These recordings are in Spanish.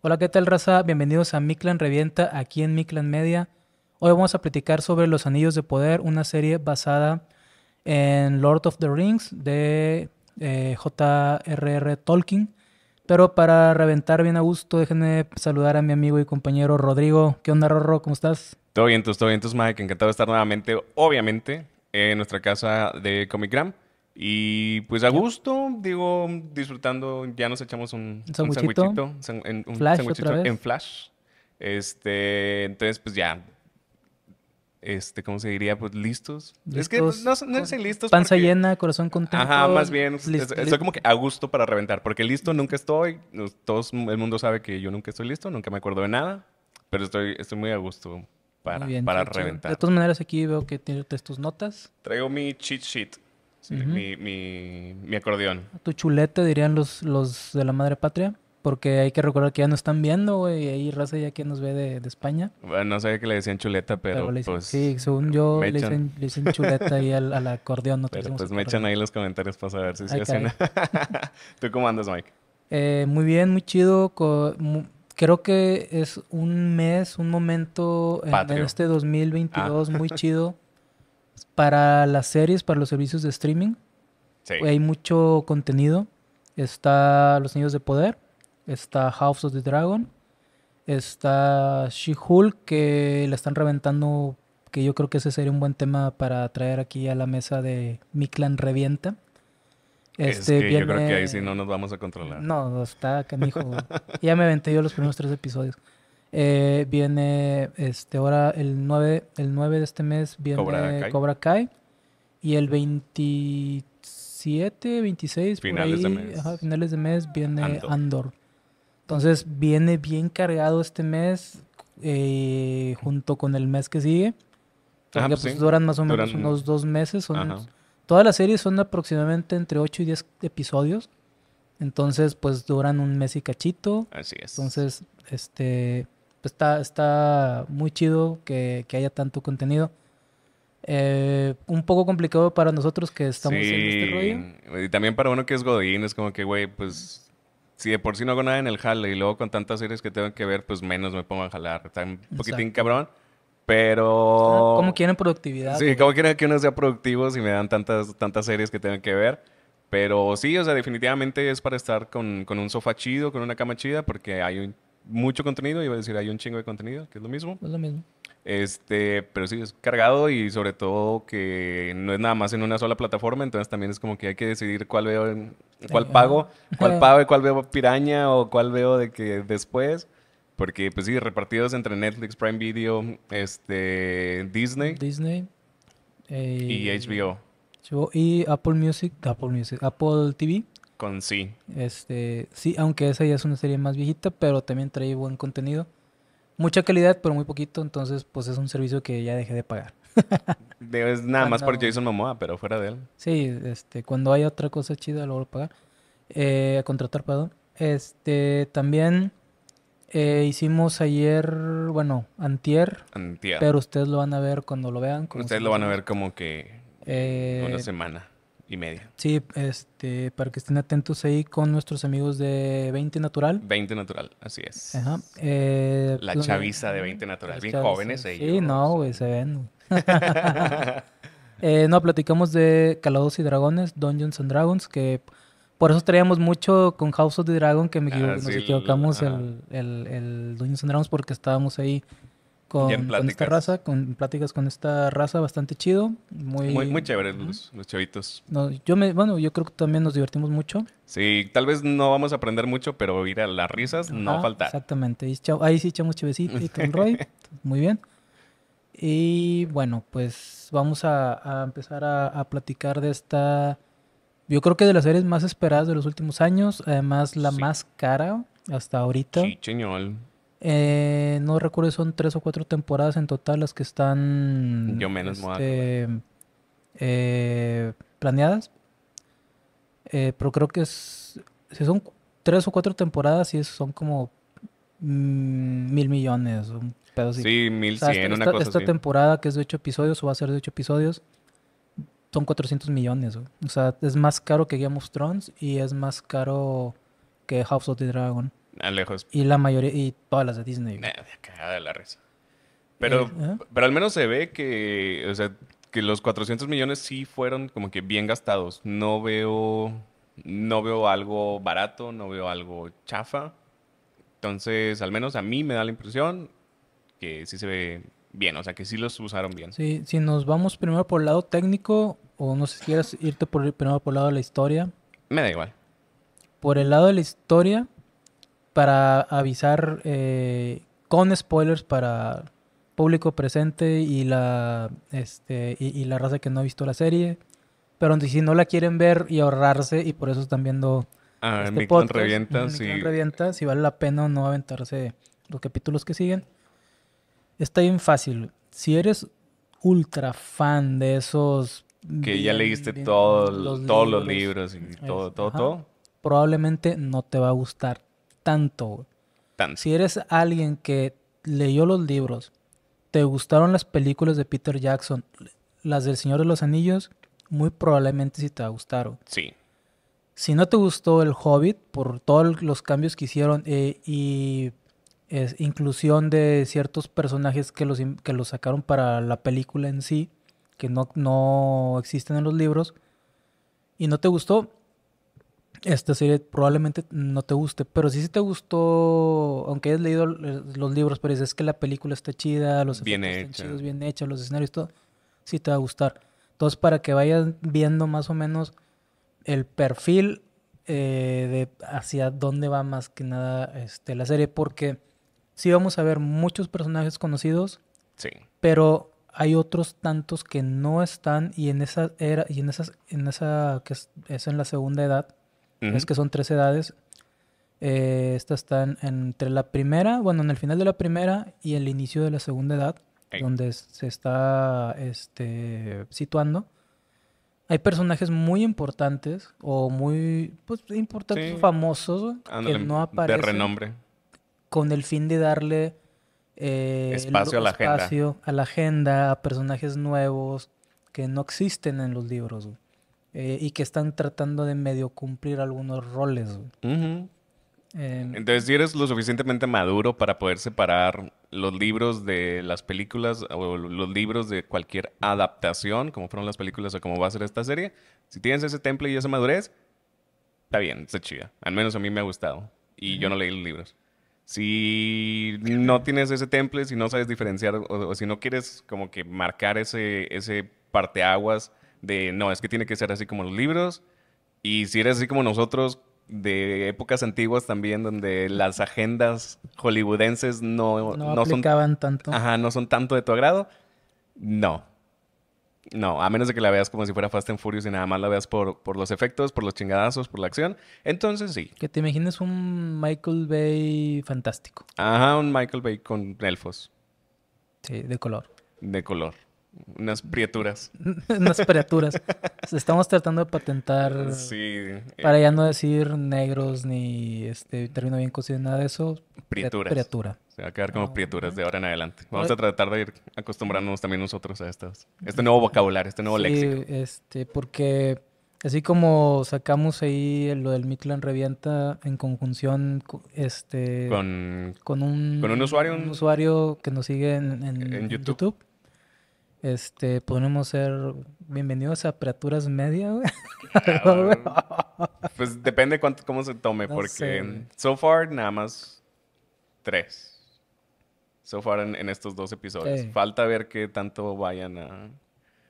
Hola, ¿qué tal raza? Bienvenidos a Miclan Revienta aquí en Miclan Media. Hoy vamos a platicar sobre Los Anillos de Poder, una serie basada en Lord of the Rings de eh, J.R.R. Tolkien. Pero para reventar bien a gusto, déjenme saludar a mi amigo y compañero Rodrigo. ¿Qué onda, Rorro? ¿Cómo estás? Todo bien, todo bien, tus Mike. Encantado de estar nuevamente, obviamente, en nuestra casa de Comic Gram. Y pues a gusto, digo, disfrutando, ya nos echamos un sandwichito, un en, un flash, en flash. Este, entonces pues ya este, ¿cómo se diría? Pues listos. es que no, no sé listos. Panza llena, corazón contento. Ajá, más bien. Estoy como que a gusto para reventar, porque listo nunca estoy. Todos, el mundo sabe que yo nunca estoy listo, nunca me acuerdo de nada, pero estoy, estoy muy a gusto para, para reventar. De todas maneras, aquí veo que tienes tus notas. Traigo mi cheat sheet. Este, mi, mi, mi, acordeón. Tu chulete, dirían los, los de la madre patria. Porque hay que recordar que ya no están viendo, güey. Y ahí raza ya que nos ve de, de España. Bueno, no sabía que le decían chuleta, pero, pues... Sí, según yo le dicen, chuleta ahí al, al acordeón. No pero pues me echan ahí los comentarios para saber si se hacen. ¿Tú cómo andas, Mike? Eh, muy bien, muy chido. Creo que es un mes, un momento en, este 2022 ah. muy chido. para las series, para los servicios de streaming. Hay mucho contenido. Está Los Niños de Poder, está House of the Dragon, está She-Hulk, que la están reventando, que yo creo que ese sería un buen tema para traer aquí a la mesa de Mi Clan Revienta. Este, yo creo que ahí sí no nos vamos a controlar. No, está canijo. ya me aventé yo los primeros tres episodios. Eh, viene este ahora el 9, el 9 de este mes viene Cobra Kai, y el 27, 26 finales por ahí, de mes. finales de mes viene Andor. Entonces viene bien cargado este mes eh, junto con el mes que sigue. Pues pues, duran más o menos unos dos meses. todas las series son aproximadamente entre 8 y 10 episodios. Entonces, pues duran un mes y cachito. Así Entonces, este está, está muy chido que, que haya tanto contenido. Eh, un poco complicado para nosotros que estamos en este rollo. Y también para uno que es Godín, es como que, güey, pues si de por sí no hago nada en el jale y luego con tantas series que tengo que ver, pues menos me pongo a jalar. Está un poquitín cabrón. Pero. Como quieren productividad. Sí, como quieren que uno sea productivo si me dan tantas, tantas series que tengo que ver. Pero sí, o sea, definitivamente es para estar con, con un sofá chido, con una cama chida, porque hay un mucho contenido, iba a decir, hay un chingo de contenido, que es lo mismo. Es lo mismo. Este, pero sí, es cargado y sobre todo que no es nada más en una sola plataforma, entonces también es como que hay que decidir cuál veo, cuál pago, cuál pago y cuál veo piraña o cuál veo de que después, porque pues sí, repartidos entre Netflix, Prime Video, este, Disney. Disney. Eh, y HBO. Y Apple Music, Apple Music, Apple TV. Con sí. Este, sí, aunque esa ya es una serie más viejita, pero también trae buen contenido. Mucha calidad, pero muy poquito, entonces pues es un servicio que ya dejé de pagar. es nada porque más por Jason Momoa, pero fuera de él. Sí, este, cuando hay otra cosa chida lo voy a pagar. Eh, a contratar, perdón. Este, también eh, hicimos ayer, bueno, antier, antier, Pero ustedes lo van a ver cuando lo vean. ustedes lo van a ver como que eh, una semana y media. Sí, este, para que estén atentos ahí con nuestros amigos de 20 Natural. 20 Natural, así es. Ajá. Eh, la pues, chaviza de 20 Natural, bien jóvenes ellos. Sí, no, güey, se ven. Eh, no, platicamos de Calados y Dragones, Dungeons and Dragons, que por eso traíamos mucho con House of the Dragon, que me ah, nos equivocamos el, el, Dungeons and Dragons porque estábamos ahí con, esta raza, con pláticas con esta raza bastante chido. Muy, muy, muy chévere los, chavitos. No, yo me, bueno, yo creo que también nos divertimos mucho. Sí, tal vez no vamos a aprender mucho, pero ir a las risas no falta. Exactamente, ahí sí echamos chevecito y muy bien. Y bueno, pues vamos a, empezar a, platicar de esta, yo creo que de las series más esperadas de los últimos años, además la más cara hasta ahorita. Sí, eh, no recuerdo si son tres o cuatro temporadas en total las que están. menos este, eh, planeadas. Eh, pero creo que es, si son tres o cuatro temporadas, y son como mm, mil millones. Sí, mil esta, esta temporada que es de ocho episodios o va a ser de ocho episodios, son 400 millones. O sea, es más caro que Game of Thrones y es más caro que House of the Dragon. Y la mayoría, y todas las de Disney. Nah, de la risa. Pero, eh, ¿eh? pero al menos se ve que, o sea, que los 400 millones sí fueron como que bien gastados. No veo, no veo algo barato, no veo algo chafa. Entonces, al menos a mí me da la impresión que sí se ve bien, o sea, que sí los usaron bien. Sí, si nos vamos primero por el lado técnico, o no sé si quieres irte por, primero por el lado de la historia. Me da igual. Por el lado de la historia, para avisar eh, con spoilers para público presente y la, este, y, la raza que no ha visto la serie. Pero si no la quieren ver y ahorrarse, y por eso están viendo ah, este podcast, revienta, si vale la pena o no aventarse los capítulos que siguen. Está bien fácil. Si eres ultra fan de esos... Que ya leíste todos los libros y todo, todo, todo. Probablemente no te va a gustar tanto, Si eres alguien que leyó los libros, te gustaron las películas de Peter Jackson, las del Señor de los Anillos, muy probablemente sí te gustaron. Sí. Si no te gustó El Hobbit, por todos los cambios que hicieron eh, y es, inclusión de ciertos personajes que los, que sacaron para la película en sí, que no, no existen en los libros, y no te gustó, esta serie probablemente no te guste, pero si sí te gustó, aunque hayas leído eh, los libros, pero es que la película está chida, los bien están chidos, bien hechos, los escenarios, todo, sí te va a gustar. Entonces, para que vayas viendo más o menos el perfil eh, de hacia dónde va más que nada este, la serie, porque sí vamos a ver muchos personajes conocidos, sí. pero hay otros tantos que no están y en esa era y en esas en esa que es en la segunda edad es que son tres edades. Eh, estas están entre la primera, bueno, en el final de la primera y el inicio de la segunda edad, donde se está este, situando. Hay personajes muy importantes o muy pues, importantes, famosos, ah, que no aparecen. De renombre. Con el fin de darle eh, espacio, a, la agenda. a la agenda, a personajes nuevos que no existen en los libros. Eh, y que están tratando de medio cumplir algunos roles. Entonces, si eres lo suficientemente maduro para poder separar los libros de las películas o los libros de cualquier adaptación, como fueron las películas o como va a ser esta serie, si tienes ese temple y esa madurez, está bien, está chida. Al menos a mí me ha gustado. Y yo no leí los libros. Si no tienes ese temple, si no sabes diferenciar o, o si no quieres como que marcar ese, ese parteaguas de no, es que tiene que ser así como los libros. Y si eres así como nosotros, de épocas antiguas también, donde las agendas hollywoodenses no, no, aplicaban tanto. Ajá, no son tanto de tu agrado. No. No, a menos de que la veas como si fuera Fast and Furious y nada más la veas por, por los efectos, por los chingadazos, por la acción. Entonces sí. Que te imagines un Michael Bay fantástico. Ajá, un Michael Bay con elfos. Sí, de color. De color. Unas priaturas. Unas priaturas. Estamos tratando de patentar. Sí. Eh. Para ya no decir negros ni este término bien cocido, nada de eso. Priaturas. Priatura. Se va a quedar como ah, priaturas de ahora en adelante. Vamos a tratar de ir acostumbrándonos también nosotros a estos... este nuevo vocabulario, este nuevo sí, Este, porque así como sacamos ahí lo del Mictlan Revienta en conjunción este, con, con, un, con un, usuario, un usuario que nos sigue en, YouTube este, podemos ser bienvenidos a aperturas Media, pues depende cuánto, cómo se tome, porque so far nada más tres. So far en, estos dos episodios. Falta ver qué tanto vayan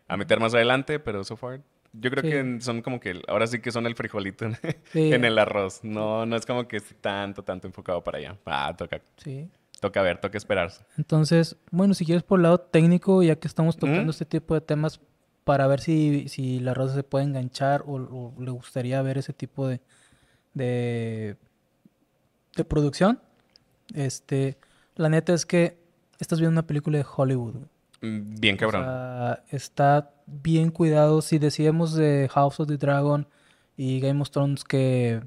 a, meter más adelante, pero so far. Yo creo que son como que ahora sí que son el frijolito en, el arroz. No, no es como que es tanto, tanto enfocado para allá. Ah, toca. Sí toca ver, toca esperarse. Entonces, bueno, si quieres por el lado técnico, ya que estamos tocando este tipo de temas, para ver si, la rosa se puede enganchar o, le gustaría ver ese tipo de, de, producción. Este, la neta es que estás viendo una película de Hollywood. Mm, bien cabrón. está bien cuidado. Si decíamos de House of the Dragon y Game of Thrones que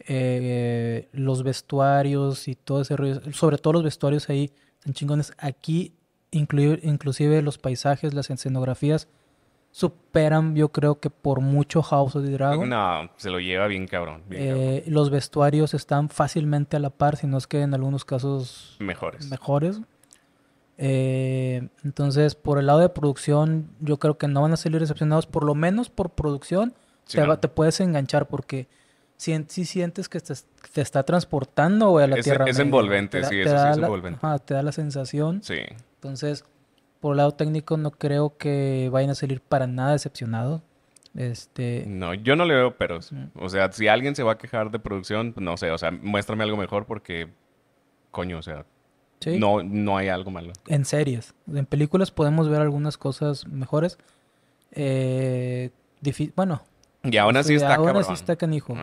eh, los vestuarios y todo ese rollo, sobre todo los vestuarios ahí están chingones. Aquí, incluir, inclusive los paisajes, las escenografías, superan, yo creo que por mucho House of the Dragon. No, se lo lleva bien cabrón. Eh, los vestuarios están fácilmente a la par, si no es que en algunos casos mejores. mejores. Eh, entonces, por el lado de producción, yo creo que no van a salir decepcionados, por lo menos por producción, te puedes enganchar porque si, sientes que te, te, está transportando, o a la Tierra. Es envolvente, sí, eso sí es envolvente. te da la sensación. Sí. Entonces, por el lado técnico, no creo que vayan a salir para nada decepcionados. Este... No, yo no le veo pero mm. O sea, si alguien se va a quejar de producción, no sé, o sea, muéstrame algo mejor porque, coño, o sea, ¿Sí? no, no hay algo malo. En series, en películas podemos ver algunas cosas mejores. Eh, bueno, y aún así está aún está canijo.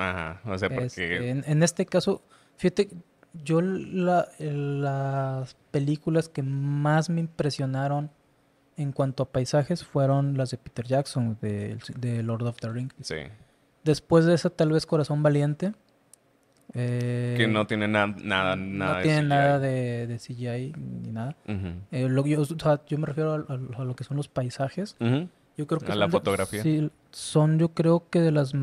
Este, en, este caso, fíjate, yo las películas que más me impresionaron en cuanto a paisajes fueron las de Peter Jackson, de, Lord of the Rings. Después de esa, tal vez Corazón Valiente. Eh, que no tiene nada, nada, No tiene nada de, CGI ni nada. Eh, yo, me refiero a, lo que son los paisajes. Ajá. Yo creo que la fotografía. son yo creo que de las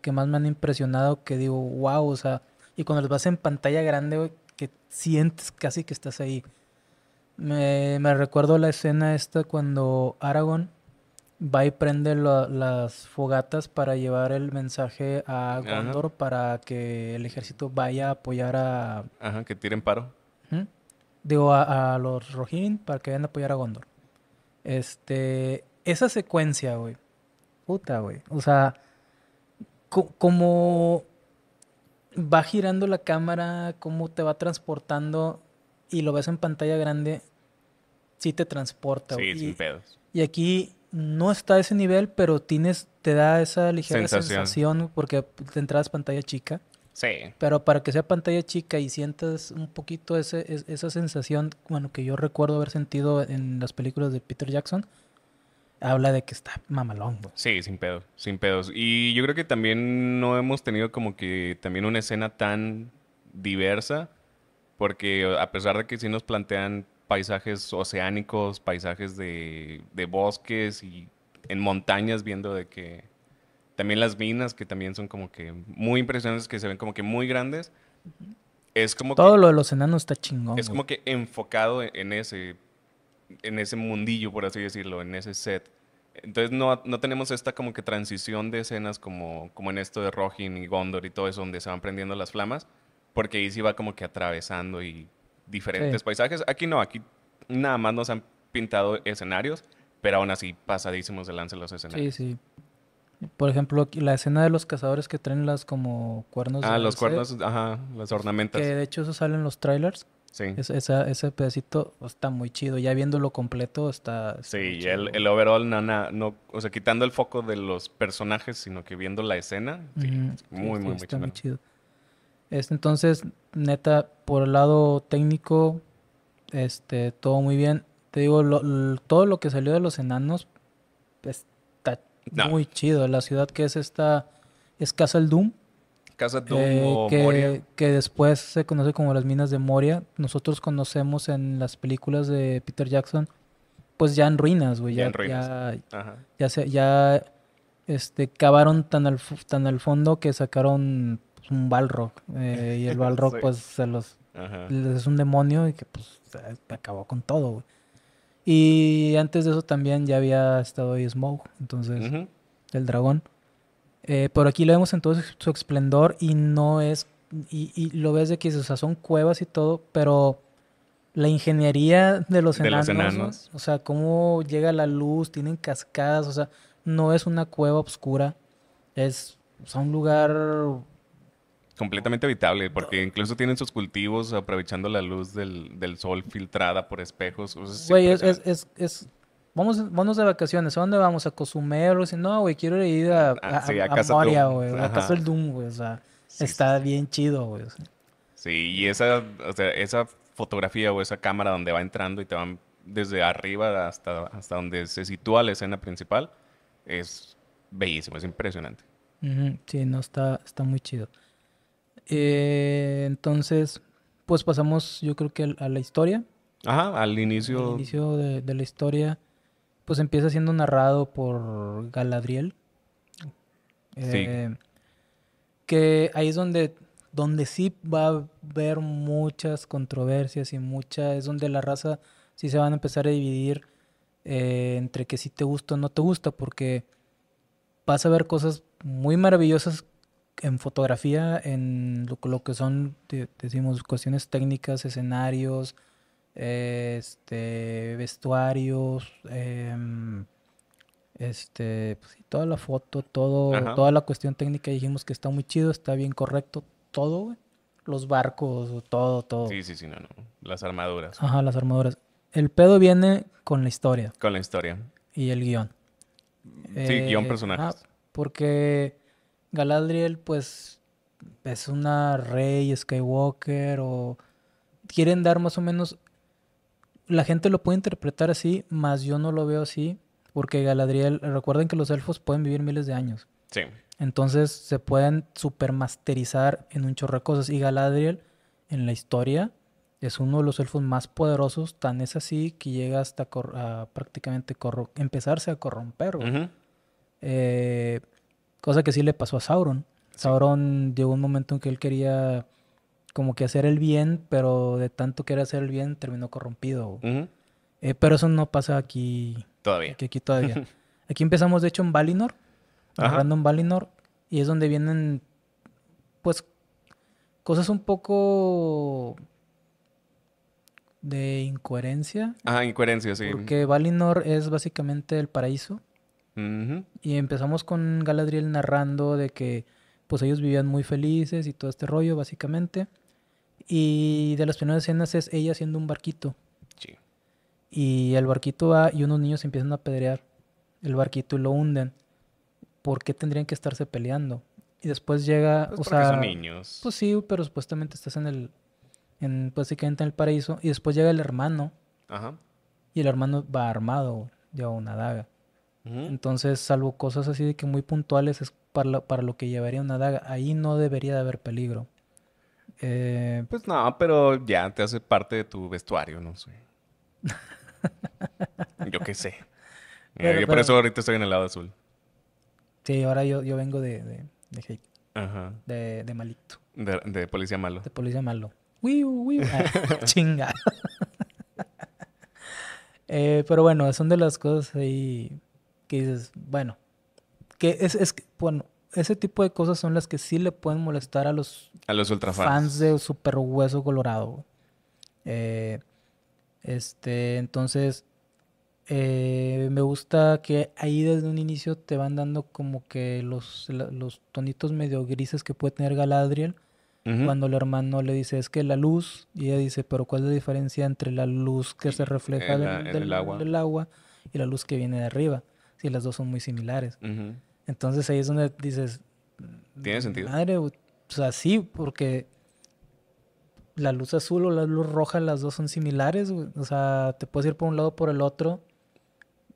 que más me han impresionado, que digo, wow, o sea, y cuando las vas en pantalla grande, que sientes casi que estás ahí. Me, recuerdo la escena esta cuando Aragorn va y prende las fogatas para llevar el mensaje a Gondor para que el ejército vaya a apoyar a... Ajá, que tiren paro. Digo, a, los Rohirrim para que vayan a apoyar a Gondor. Este, esa secuencia, güey. Puta, güey. O sea, como va girando la cámara, cómo te va transportando y lo ves en pantalla grande, sí te transporta. güey... Sí, sin pedos. Y aquí no está a ese nivel, pero tienes, te da esa ligera sensación, porque te entras pantalla chica. Sí. Pero para que sea pantalla chica y sientas un poquito ese, esa sensación, bueno, que yo recuerdo haber sentido en las películas de Peter Jackson, habla de que está mamalón, Sí, sin pedos, sin pedos. Y yo creo que también no hemos tenido como que también una escena tan diversa, porque a pesar de que sí nos plantean paisajes oceánicos, paisajes de, bosques y en montañas, viendo de que también las minas, que también son como que muy impresionantes, que se ven como que muy grandes. Es como Todo lo de los enanos está chingón. Es como que enfocado en ese en ese mundillo, por así decirlo, en ese set. Entonces no, no tenemos esta como que transición de escenas como, como en esto de Rohin y Gondor y todo eso, donde se van prendiendo las flamas, porque ahí sí va como que atravesando y diferentes paisajes. Aquí no, aquí nada más nos han pintado escenarios, pero aún así pasadísimos de lance los escenarios. Sí, sí. Por ejemplo, la escena de los cazadores que traen las como cuernos. Ah, los cuernos, ajá, las ornamentas. Que de hecho eso sale en los trailers ese pedacito está muy chido. Ya viéndolo completo está... Sí, el, el, overall, no, no, o sea, quitando el foco de los personajes, sino que viendo la escena, muy, muy, está muy, chido. Es, entonces, neta, por el lado técnico, este, todo muy bien. Te digo, todo lo que salió de los enanos está muy chido. La ciudad que es esta, es Castle Doom. Eh, que, después se conoce como las minas de Moria. Nosotros conocemos en las películas de Peter Jackson, pues ya en ruinas, güey. Ya, ya, se, ya este, cavaron tan al, tan al fondo que sacaron pues, un Balrog. Eh, y el Balrog, pues, se los, es un demonio y que, pues, acabó con todo, Y antes de eso también ya había estado ahí Smoke, entonces, el dragón. Eh, por aquí lo vemos en todo su esplendor y no es, y, lo ves de que o sea, son cuevas y todo, pero la ingeniería de los enanos, o sea, cómo llega la luz, tienen cascadas, o sea, no es una cueva oscura, es un lugar completamente habitable, porque incluso tienen sus cultivos aprovechando la luz del, sol filtrada por espejos. O sea, es, Vamos, vamos de vacaciones, ¿a dónde vamos? ¿A Cozumel? O no, güey, quiero ir a, ah, a, sí, a güey, a Casa del Doom, güey, o sea, está bien chido, güey. Sí, y esa, esa fotografía o esa cámara donde va entrando y te van desde arriba hasta, hasta donde se sitúa la escena principal, es bellísimo, es impresionante. Sí, no, está, está muy chido. Eh, entonces, pues pasamos, yo creo que a la historia. Ajá, al inicio. Al inicio de la historia pues empieza siendo narrado por Galadriel. Eh, que ahí es donde, donde sí va a haber muchas controversias y mucha, es donde la raza sí se van a empezar a dividir eh, entre que sí te gusta o no te gusta, porque vas a ver cosas muy maravillosas en fotografía, en lo que son, decimos, cuestiones técnicas, escenarios, este, vestuarios, em, este, pues toda la foto, todo, toda la cuestión técnica dijimos que está muy chido, está bien correcto, todo, Los barcos, todo, todo. Sí, sí, sí, no, no. Las armaduras. Ajá, las armaduras. El pedo viene con la historia. Con la historia. Y el guión. Sí, eh, guión personajes. porque Galadriel, pues, es una rey Skywalker o quieren dar más o menos la gente lo puede interpretar así, más yo no lo veo así, porque Galadriel, recuerden que los elfos pueden vivir miles de años. Sí. Entonces se pueden supermasterizar en un chorro de cosas. Y Galadriel, en la historia, es uno de los elfos más poderosos, tan es así que llega hasta prácticamente empezarse a corromper. Eh, cosa que sí le pasó a Sauron. Sauron llegó un momento en que él quería como que hacer el bien, pero de tanto querer hacer el bien terminó corrompido. Eh, pero eso no pasa aquí. Todavía. Aquí, todavía. aquí empezamos, de hecho, en Valinor, Narrando en Valinor, y es donde vienen, pues, cosas un poco de incoherencia. Ah, incoherencia, sí. Porque Valinor es básicamente el paraíso. Y empezamos con Galadriel narrando de que pues ellos vivían muy felices y todo este rollo, básicamente. Y de las primeras escenas es ella haciendo un barquito. Sí. Y el barquito va y unos niños empiezan a pedrear el barquito y lo hunden. ¿Por qué tendrían que estarse peleando? Y después llega, pues o sea, son niños. Pues sí, pero supuestamente estás en el en pues, básicamente en el paraíso y después llega el hermano. Ajá. Y el hermano va armado, lleva una daga. Entonces, salvo cosas así de que muy puntuales es para para lo que llevaría una daga, ahí no debería de haber peligro. Eh, pues no, pero ya te hace parte de tu vestuario, no sé. yo qué sé. por eso ahorita estoy en el lado azul. Sí, ahora yo, yo vengo de, de, de hate. De, malito. De, policía malo. De policía malo. Uy, uy, ah, chinga. Eh, pero bueno, son de las cosas ahí que dices, bueno, que es, es bueno, ese tipo de cosas son las que sí le pueden molestar a los, a los ultrafans. fans de Super Hueso Colorado. Eh, este, entonces, eh, me gusta que ahí desde un inicio te van dando como que los, los tonitos medio grises que puede tener Galadriel. Cuando el hermano le dice, es que la luz, y ella dice, pero ¿cuál es la diferencia entre la luz que se refleja del, agua. y la luz que viene de arriba? Si las dos son muy similares. Entonces ahí es donde dices... Tiene sentido. Madre, o sea, sí, porque la luz azul o la luz roja, las dos son similares, O sea, te puedes ir por un lado o por el otro.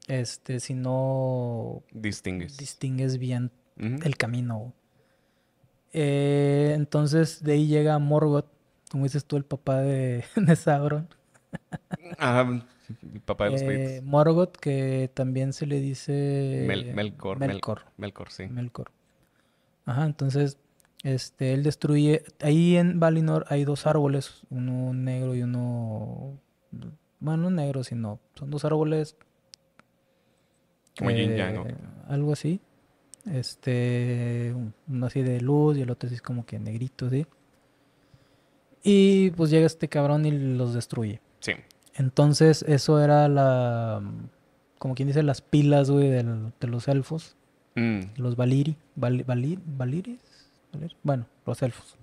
Este, si no... Distingues. Distingues bien el camino, eh, entonces de ahí llega Morgoth, como dices tú, el papá de, de Sauron. Ajá, papá de los eh, Morgoth, que también se le dice... Melkor, Melkor. Melkor, sí. Melkor. Ajá, entonces, este, él destruye... Ahí en Valinor hay dos árboles, uno negro y uno... Bueno, no negro, sino... Son dos árboles... Como yin eh, yang, Algo así. Este... Uno así de luz y el otro así como que negrito, ¿sí? Y pues llega este cabrón y los destruye. Sí. Entonces, eso era la. Como quien dice, las pilas, güey, de los elfos. Mm. Los Valiri. Val, Bueno, los elfos.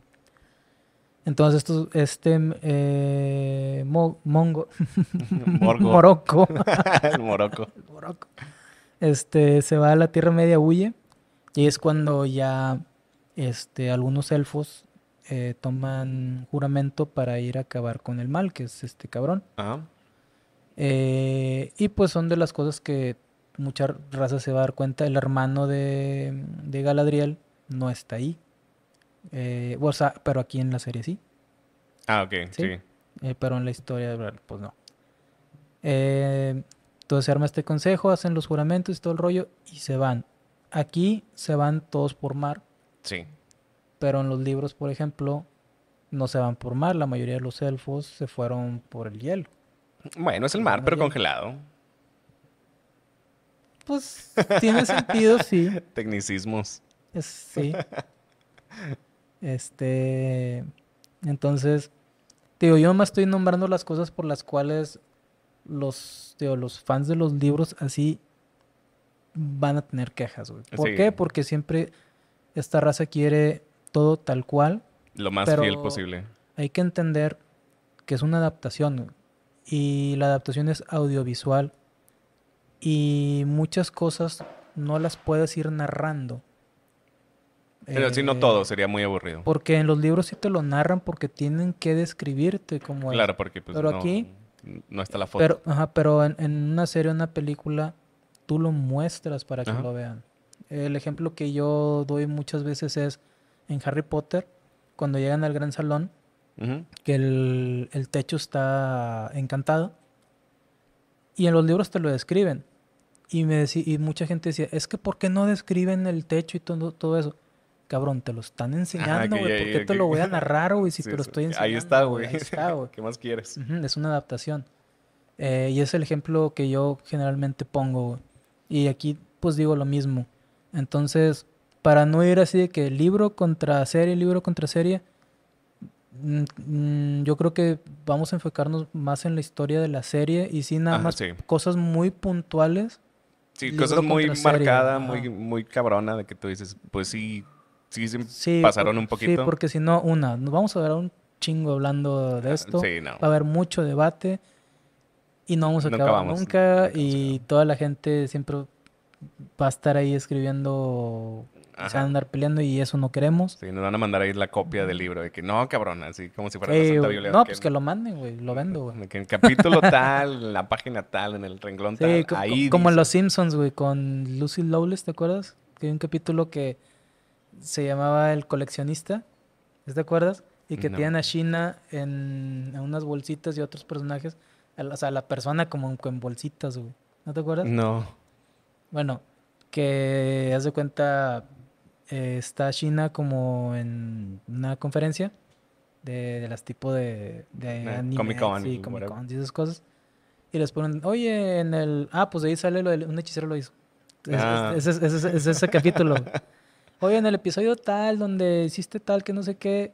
Entonces, esto este. Eh, mongo. Morocco. El Morocco. El Morocco. Este se va a la Tierra Media, huye. Y es cuando ya. Este, algunos elfos eh, toman juramento para ir a acabar con el mal, que es este cabrón. Eh, y pues son de las cosas que mucha raza se va a dar cuenta. El hermano de, Galadriel no está ahí. Eh, pero aquí en la serie sí. Ah, ok, sí. sí. pero en la historia, pues no. entonces se arma este consejo, hacen los juramentos y todo el rollo y se van. Aquí se van todos por mar. Sí pero en los libros, por ejemplo, no se van por mar, la mayoría de los elfos se fueron por el hielo. Bueno, es el mar, pero congelado. Pues tiene sentido, sí. Tecnicismos. sí. Este. Entonces, digo, yo nomás estoy nombrando las cosas por las cuales los, los fans de los libros así van a tener quejas, güey. ¿Por qué? Porque siempre esta raza quiere todo tal cual. Lo más fiel posible. Hay que entender que es una adaptación y la adaptación es audiovisual y muchas cosas no las puedes ir narrando. Pero si no eh, todo, sería muy aburrido. Porque en los libros sí te lo narran porque tienen que describirte como claro, porque pues, pero aquí no está la foto. Pero, ajá, pero en, una serie, una película, tú lo muestras para que lo vean. El ejemplo que yo doy muchas veces es en Harry Potter, cuando llegan al gran salón, que el, techo está encantado. Y en los libros te lo describen. Y, me y mucha gente decía, es que ¿por qué no describen el techo y todo, todo eso? Cabrón, te lo están enseñando, güey. ¿Por qué te lo voy a narrar, güey? Si te lo estoy enseñando. Ahí está, güey. está, ¿Qué más quieres? es una adaptación. Eh, y es el ejemplo que yo generalmente pongo, Y aquí, pues digo lo mismo. Entonces, para no ir así de que libro contra serie, libro contra serie, mm, mm, yo creo que vamos a enfocarnos más en la historia de la serie y sin nada más cosas muy puntuales. Sí, cosas muy marcadas, muy, muy cabrona de que tú dices, pues sí, sí, pasaron un poquito. Sí, porque si no, una, nos vamos a ver un chingo hablando de ah, esto. Va a haber mucho debate y no vamos a acabar nunca y toda la gente siempre va a estar ahí escribiendo se van a andar peleando y eso no queremos. Sí, nos van a mandar ahí la copia del libro. De que no, cabrón, así como si fuera la Santa Biblia. No, pues que, lo manden, güey. Lo vendo, güey. Que en capítulo tal, la página tal, en el renglón tal. Ahí como en Los Simpsons, güey, con Lucy Lawless, ¿te acuerdas? Que hay un capítulo que se llamaba El coleccionista. ¿Te acuerdas? Y que tienen a China en, unas bolsitas y otros personajes. O sea, la persona como en, bolsitas, güey. ¿No te acuerdas? No. Bueno, que haz de cuenta eh, está China como en una conferencia de, las tipo de, Comic Con, y esas cosas. Y les ponen, oye, en el. Ah, pues ahí sale lo del, un hechicero lo hizo. es ah. ese capítulo. oye, en el episodio tal, donde hiciste tal, que no sé qué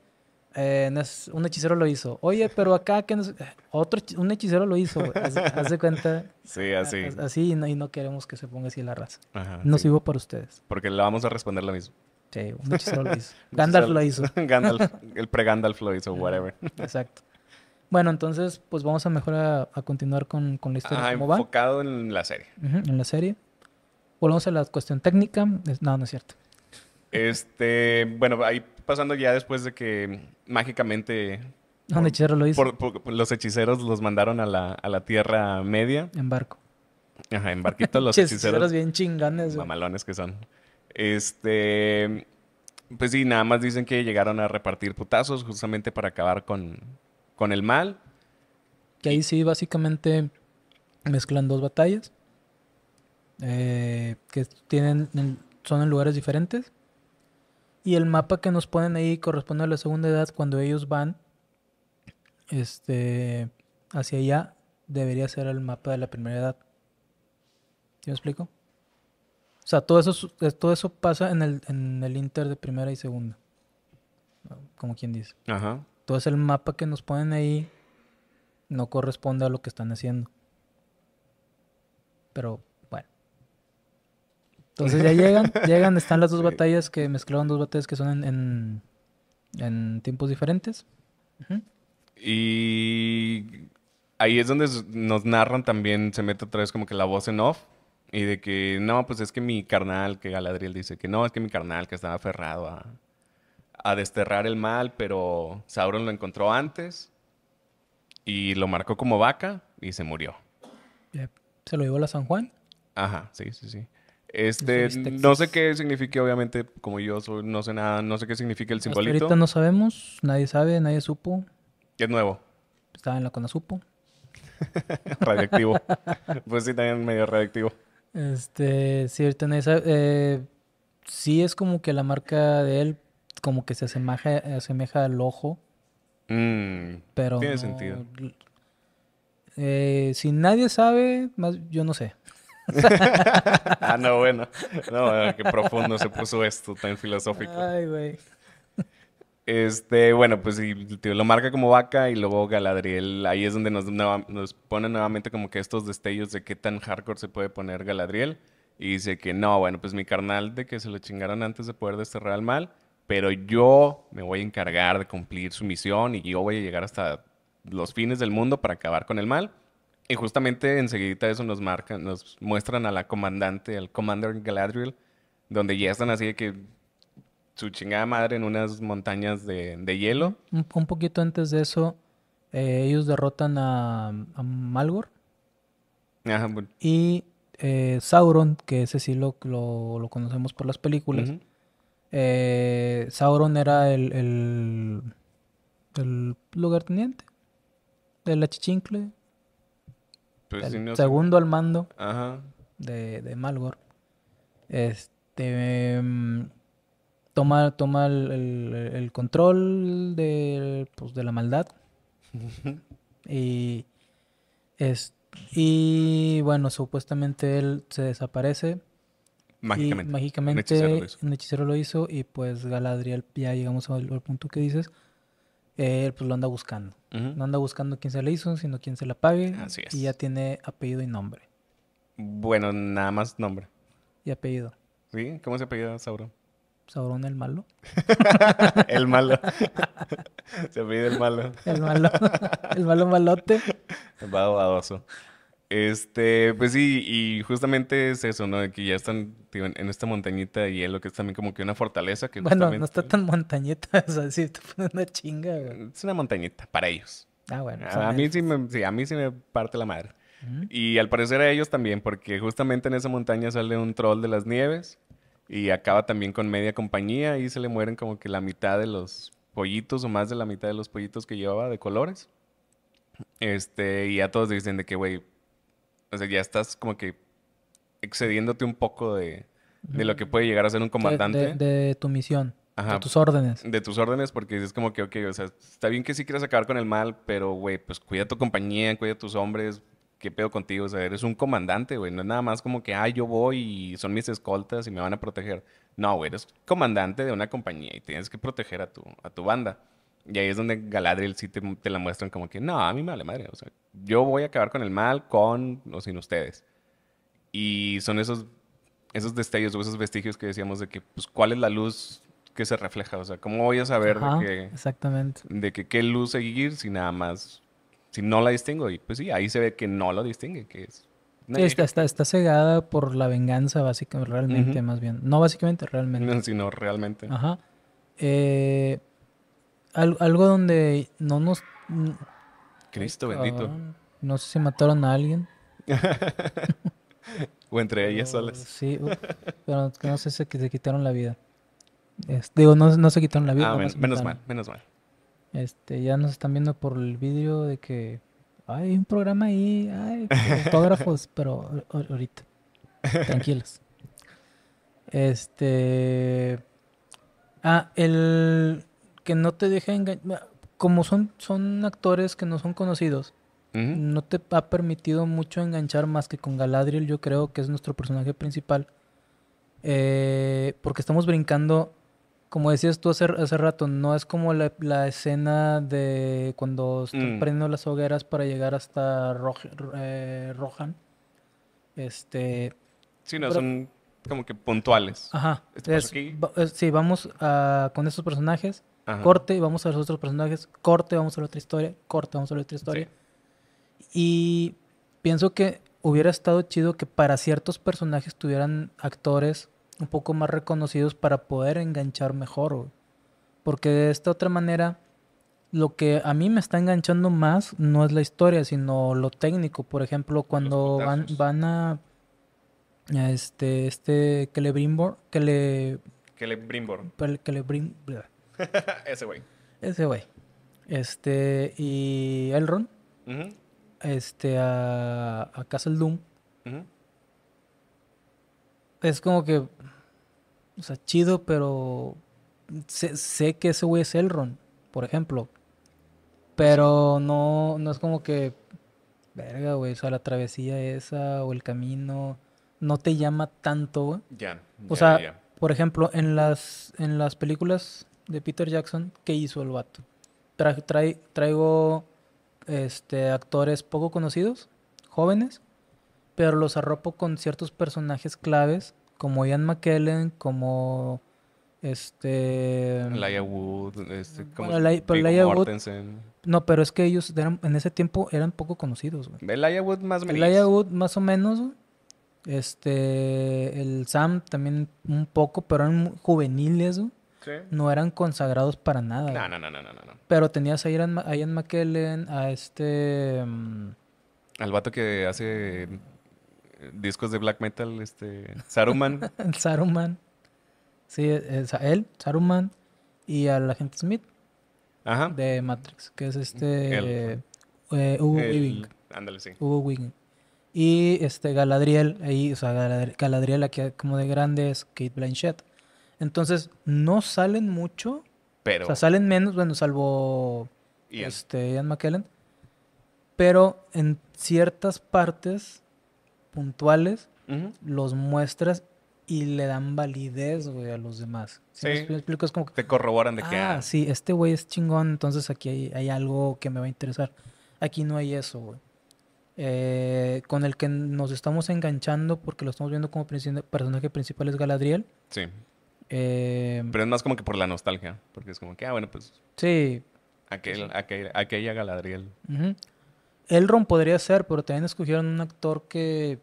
eh, un hechicero lo hizo. Oye, pero acá que otro un hechicero lo hizo, haz, de cuenta. Sí, así. Ah, ah, así y no, queremos que se ponga así la raza. nos no por para ustedes. Porque le vamos a responder lo mismo. un hechicero lo hizo. Gandalf lo hizo. el pre-Gandalf lo hizo, whatever. Exacto. Bueno, entonces, pues vamos a mejor a, continuar con, con, la historia. Ah, ¿Cómo enfocado en la serie. en la serie. Volvemos a la cuestión técnica. No, no es cierto. Este, bueno, ahí pasando ya después de que mágicamente... Ah, los hechiceros los mandaron a la, Tierra Media. En barco. Ajá, en barquito los hechiceros. hechiceros bien chinganes. Mamalones que son. Este, pues sí, nada más dicen que llegaron a repartir putazos justamente para acabar con, con el mal. Que ahí sí, básicamente mezclan dos batallas. Eh, que tienen, son en lugares diferentes. Y el mapa que nos ponen ahí corresponde a la segunda edad cuando ellos van este, hacia allá. Debería ser el mapa de la primera edad. ¿Yo me explico? O sea, todo eso, eso pasa en el, Inter de primera y segunda. Como quien dice. Entonces el mapa que nos ponen ahí no corresponde a lo que están haciendo. Pero entonces ya llegan, llegan, están las dos batallas que mezclaron dos batallas que son en, tiempos diferentes. Y ahí es donde nos narran también, se mete otra vez como que la voz en off. Y de que, no, pues es que mi carnal, que Galadriel dice que no, es que mi carnal que estaba aferrado a, desterrar el mal, pero Sauron lo encontró antes y lo marcó como vaca y se murió. ¿Se lo llevó la San Juan? Ajá, sí, sí, sí. Este, no sé qué signifique obviamente, como yo no sé nada, no sé qué significa el simbolito. ahorita no sabemos, nadie sabe, nadie supo. ¿Qué es nuevo? Estaba en la supo radioactivo. pues sí, también medio radioactivo. Este, cierto, en esa, eh, sí es como que la marca de él como que se asemeja, asemeja al ojo. Mm, pero tiene sentido. Eh, si nadie sabe, más, yo no sé. ah, no, bueno. No, eh, qué profundo se puso esto, tan filosófico. Este, bueno, pues lo marca como vaca y luego Galadriel, ahí es donde nos, nos pone nuevamente como que estos destellos de qué tan hardcore se puede poner Galadriel. Y dice que no, bueno, pues mi carnal de que se lo chingaron antes de poder desterrar al mal, pero yo me voy a encargar de cumplir su misión y yo voy a llegar hasta los fines del mundo para acabar con el mal. Y justamente enseguida eso nos marcan, nos muestran a la comandante, al Commander Galadriel, donde ya están así de que su chingada madre en unas montañas de, hielo. Un, poquito antes de eso, eh, ellos derrotan a, Malgor. Ajá, bueno. Y eh, Sauron, que ese sí lo, conocemos por las películas. Eh, Sauron era el, el, el lugarteniente, la chichincle segundo al mando De, Malgor. Este em, toma, toma el, control de, pues, de la maldad. y bueno, supuestamente él se desaparece. Mágicamente. mágicamente, un hechicero, lo hizo. Y pues Galadriel, ya llegamos al punto que dices él pues lo anda buscando. No anda buscando quién se le hizo, sino quién se la pague. Y ya tiene apellido y nombre. Bueno, nada más nombre. Y apellido. ¿Sí? ¿Cómo se apellida Sauron? Saurón el malo. el malo. se apellida el malo. el malo. el malo malote. Este, pues sí, y justamente es eso, ¿no? De que ya están en, esta montañita y de lo que es también como que una fortaleza. Que bueno, no está tan montañita, o sea, sí, está una chinga, mm, Es una montañita para ellos. Ah, bueno. A, mí sí me, a mí sí me parte la madre. Y al parecer a ellos también, porque justamente en esa montaña sale un troll de las nieves y acaba también con media compañía y se le mueren como que la mitad de los pollitos o más de la mitad de los pollitos que llevaba de colores. Este, y a todos dicen de que, güey, o sea, ya estás como que excediéndote un poco de, lo que puede llegar a ser un comandante. De, tu misión. Ajá, de tus órdenes. De tus órdenes, porque es como que, ok, o sea, está bien que sí quieras acabar con el mal, pero, güey, pues cuida tu compañía, cuida tus hombres, qué pedo contigo, o sea, eres un comandante, güey, no es nada más como que, ah, yo voy y son mis escoltas y me van a proteger. No, güey, eres comandante de una compañía y tienes que proteger a tu, a tu banda. Y ahí es donde Galadriel sí te, te, la muestran como que, no, a mí me vale madre. O sea, yo voy a acabar con el mal con o sin ustedes. Y son esos, esos destellos o esos vestigios que decíamos de que, pues, ¿cuál es la luz que se refleja? O sea, ¿cómo voy a saber de que... Exactamente. De que qué luz seguir si nada más... Si no la distingo. Y pues sí, ahí se ve que no lo distingue, que es... Sí, está, está, cegada por la venganza, básicamente, realmente, más bien. No básicamente, realmente. No, sino realmente. Ajá. Eh, algo donde no nos... Cristo bendito. no sé si mataron a alguien. o entre ellas solas. Sí, pero no sé si se quitaron la vida. digo, no, se quitaron la vida. Ah, menos mal, menos mal. Este, ya nos están viendo por el vídeo de que hay un programa ahí, hay fotógrafos, pero ahorita. Tranquilos. Este. Ah, el que no te deja engañar. Como son, son actores que no son conocidos, no te ha permitido mucho enganchar más que con Galadriel, yo creo que es nuestro personaje principal. Eh, porque estamos brincando, como decías tú hace, hace rato, no es como la, escena de cuando están mm. prendiendo las hogueras para llegar hasta eh, Rohan. Este. si no, son como que puntuales. Ajá. Este vamos a, con estos personajes corte corte, vamos a los otros personajes, corte, vamos a ver otra historia, corte, vamos a ver otra historia. Y pienso que hubiera estado chido que para ciertos personajes tuvieran actores un poco más reconocidos para poder enganchar mejor, Porque de esta otra manera, lo que a mí me está enganchando más no es la historia, sino lo técnico. Por ejemplo, cuando van, van a, este, este, le Celebrimbor, que le... Celebrimbor. Celebrimbor. Ese güey. Ese güey. Este, y Elrond. Este, a, a, Castle Doom. Es como que. O sea, chido, pero. Sé, que ese güey es Elrond, por ejemplo. Pero no, no es como que. Verga, güey. O sea, la travesía esa o el camino no te llama tanto, güey. Ya. o sea, por ejemplo, en las, en las películas de Peter Jackson ¿qué hizo el vato. traigo este, actores poco conocidos, jóvenes, pero los arropo con ciertos personajes claves, como Ian McKellen, como este Wood, este, como no, pero es que ellos en ese tiempo eran poco conocidos. Laia Wood más o menos. Wood más o menos. Este, el Sam también un poco, pero eran juveniles. ¿no? No eran consagrados para nada. No, no, no, no, Pero tenías a Ian, McKellen, a este... Mm, al vato que hace eh, discos de black metal, este... Saruman. Saruman. Sí, e, e, él, Saruman. Y al agente Smith. De Matrix, que es este... Eh, Hugo el, Ándale, sí. Hugo Weaving. Y este Galadriel, ahí, o sea, Galadriel, Galadriel aquí como de grande es Kate Blanchett. Entonces, no salen mucho. Pero. O sea, salen menos, bueno, salvo Ian. este, Ian McKellen. Pero en ciertas partes puntuales los muestras y le dan validez, güey, a los demás. ¿Sí? como Te corroboran de qué que... Ah, ah, sí, este güey es chingón, entonces aquí hay, algo que me va a interesar. Aquí no hay eso, güey. Eh, con el que nos estamos enganchando porque lo estamos viendo como personaje principal es Galadriel. Sí. Eh, pero es más como que por la nostalgia, porque es como que, ah, bueno, pues. Sí. Aquel, aquella Galadriel. el -huh. podría ser, pero también escogieron un actor que.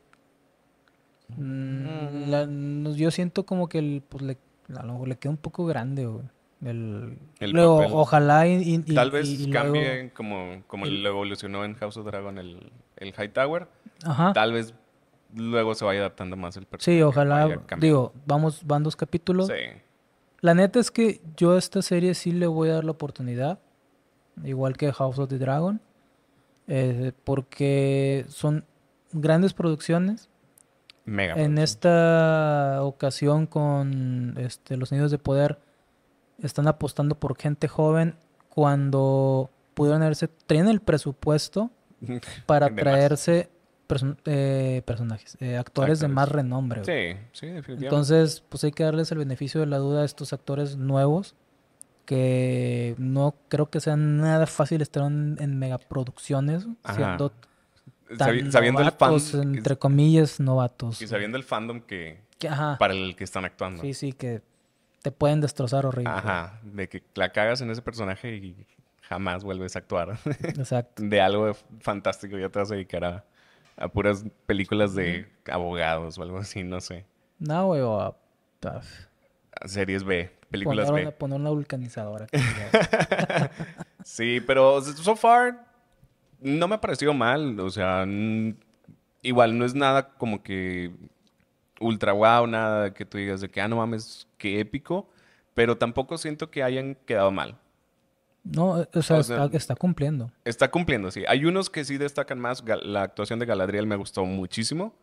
Mm, yo siento como que pues, le, a lo mejor le queda un poco grande, El, luego, ojalá y, tal vez cambie como, lo evolucionó en House of Dragon el, el Hightower. Ajá. Tal vez luego se vaya adaptando más el personaje. Sí, ojalá. Digo, vamos, van dos capítulos. Sí. La neta es que yo a esta serie sí le voy a dar la oportunidad, igual que House of the Dragon, eh, porque son grandes producciones. Mega. En esta ocasión con este, los Niños de Poder están apostando por gente joven cuando pudieron haberse, tienen el presupuesto para traerse eh, personajes, eh, actores de más renombre. Sí, sí, Entonces, pues hay que darles el beneficio de la duda a estos actores nuevos que no creo que sea nada fácil estar en, megaproducciones siendo sabiendo el entre comillas, novatos. Y sabiendo el fandom que, para el que están actuando. Sí, sí, que te pueden destrozar horrible. Ajá, de que la cagas en ese personaje y jamás vuelves a actuar. Exacto. de algo fantástico ya te vas a dedicar a, a puras películas de abogados o algo así, no sé. No, a, series B, películas poner B. poner una vulcanizadora. sí, pero so far no me ha parecido mal, o sea, igual no es nada como que ultra wow, nada que tú digas de que, ah, no mames, qué épico, pero tampoco siento que hayan quedado mal. No, o sea, está, cumpliendo. Está cumpliendo, sí. Hay unos que sí destacan más. La actuación de Galadriel me gustó muchísimo.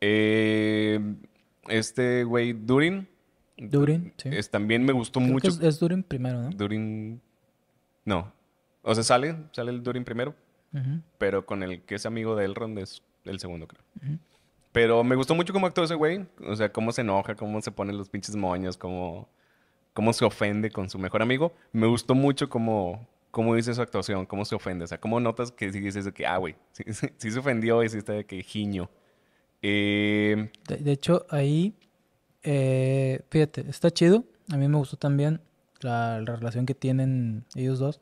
Eh, este güey, Durin. Durin, sí. Es, también me gustó mucho. Es, Durin primero, ¿no? Durin. No. O sea, sale, sale el Durin primero. Pero con el que es amigo de Elrond es el segundo, creo. Pero me gustó mucho cómo actuó ese güey. O sea, cómo se enoja, cómo se pone los pinches moños, cómo cómo se ofende con su mejor amigo. Me gustó mucho cómo, cómo dice su actuación, cómo se ofende. O sea, cómo notas que sí dices que, ah, güey, sí, se ofendió y sí está de que giño. Eh, de, hecho, ahí, eh, fíjate, está chido. A mí me gustó también la, relación que tienen ellos dos.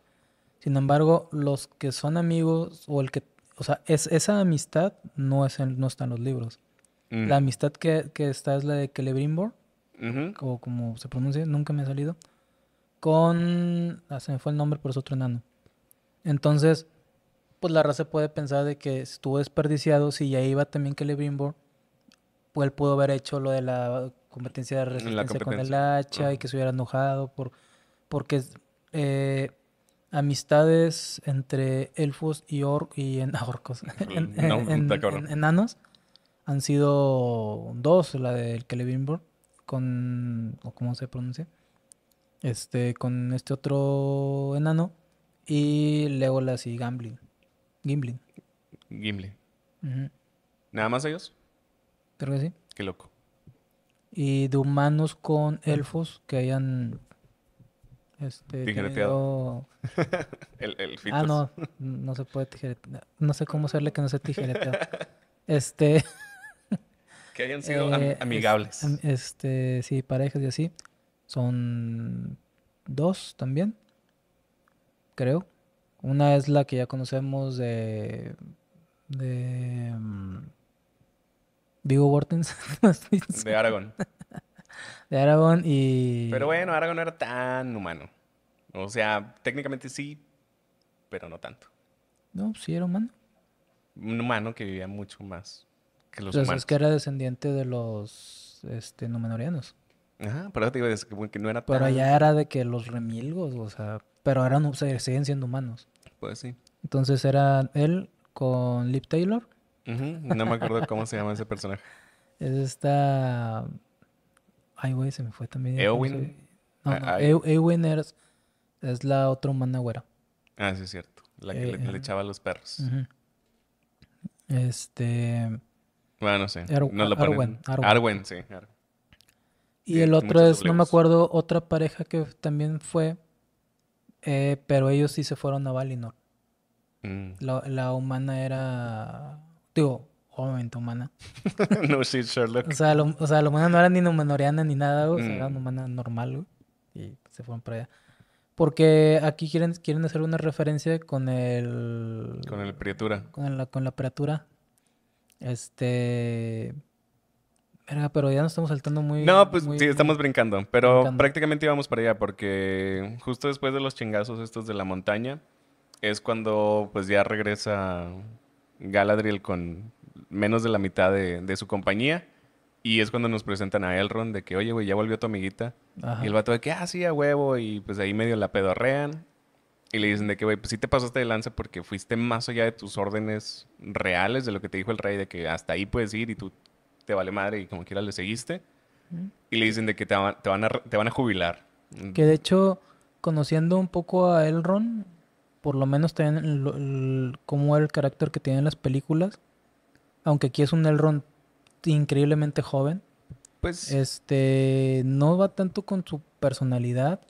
Sin embargo, los que son amigos o el que, o sea, esa amistad no, es no está en los libros. La mm. amistad que, que, está es la de Celebrimbor o como se pronuncia, nunca me ha salido, con, ah, se me fue el nombre, pero es otro enano. Entonces, pues la raza puede pensar de que estuvo desperdiciado, si ya iba también que Brimbor, pues él pudo haber hecho lo de la competencia de resistencia con el hacha y que se hubiera enojado por, porque eh, amistades entre elfos y, y en, orcos, enanos han sido dos, la del Celebrimbor con, cómo se pronuncia, este, con este otro enano y Legolas y Gamblin. Gimblin. Gimblin. ¿Nada más ellos? Creo que sí. Qué loco. Y de humanos con elfos que hayan... Este, Tijereteado. el, ah, no, no se puede tijeretear. No sé cómo hacerle que no se tijereteado. este que hayan sido eh, amigables. este, sí, parejas y así. Son dos también, creo. Una es la que ya conocemos de. de. Mm, Vigo Bortens. de Aragón. de Aragón y. Pero bueno, Aragón no era tan humano. O sea, técnicamente sí, pero no tanto. No, sí era humano. Un humano que vivía mucho más que Entonces, Es que era descendiente de los este, numenorianos. Ajá, pero te iba a decir que no era Pero ya era de que los remilgos, o sea, pero eran, o sea, siguen siendo humanos. Pues sí. Entonces era él con Lip Taylor. Ajá. No me acuerdo cómo se llama ese personaje. Es esta... Ay, güey, se me fue también. Eowyn. No, Eowyn es, es, la otra humana güera. Ah, sí, es cierto. La que le, eh, echaba a los perros. Este. Bueno, sí. Arwen, Arwen. sí. y el otro es, no me acuerdo, otra pareja que también fue, eh, pero ellos sí se fueron a Valinor. Mm. La, la, humana era, digo, obviamente humana. no, sí, Sherlock. O sea, o sea, la humana no era ni numenoriana ni nada, o sea, era una mm. humana normal, y se fueron para allá. Porque aquí quieren, quieren hacer una referencia con el... Con el Priatura. Con la, con la Priatura este. Verga, pero ya nos estamos saltando muy. No, pues sí, estamos brincando. Pero prácticamente íbamos para allá porque justo después de los chingazos estos de la montaña es cuando pues ya regresa Galadriel con menos de la mitad de, su compañía. Y es cuando nos presentan a Elrond de que, oye, güey, ya volvió tu amiguita. Y el vato de que, ah, sí, a huevo. Y pues ahí medio la pedorrean. Y le dicen de que, güey, pues sí te pasaste de lanza porque fuiste más allá de tus órdenes reales, de lo que te dijo el rey, de que hasta ahí puedes ir y tú te vale madre y como quiera le seguiste. Y le dicen de que te, te, van a, te van a jubilar. Que de hecho, conociendo un poco a Elrond, por lo menos también como el, era el carácter que tiene en las películas, aunque aquí es un Elrond increíblemente joven, pues... Este, no va tanto con su personalidad.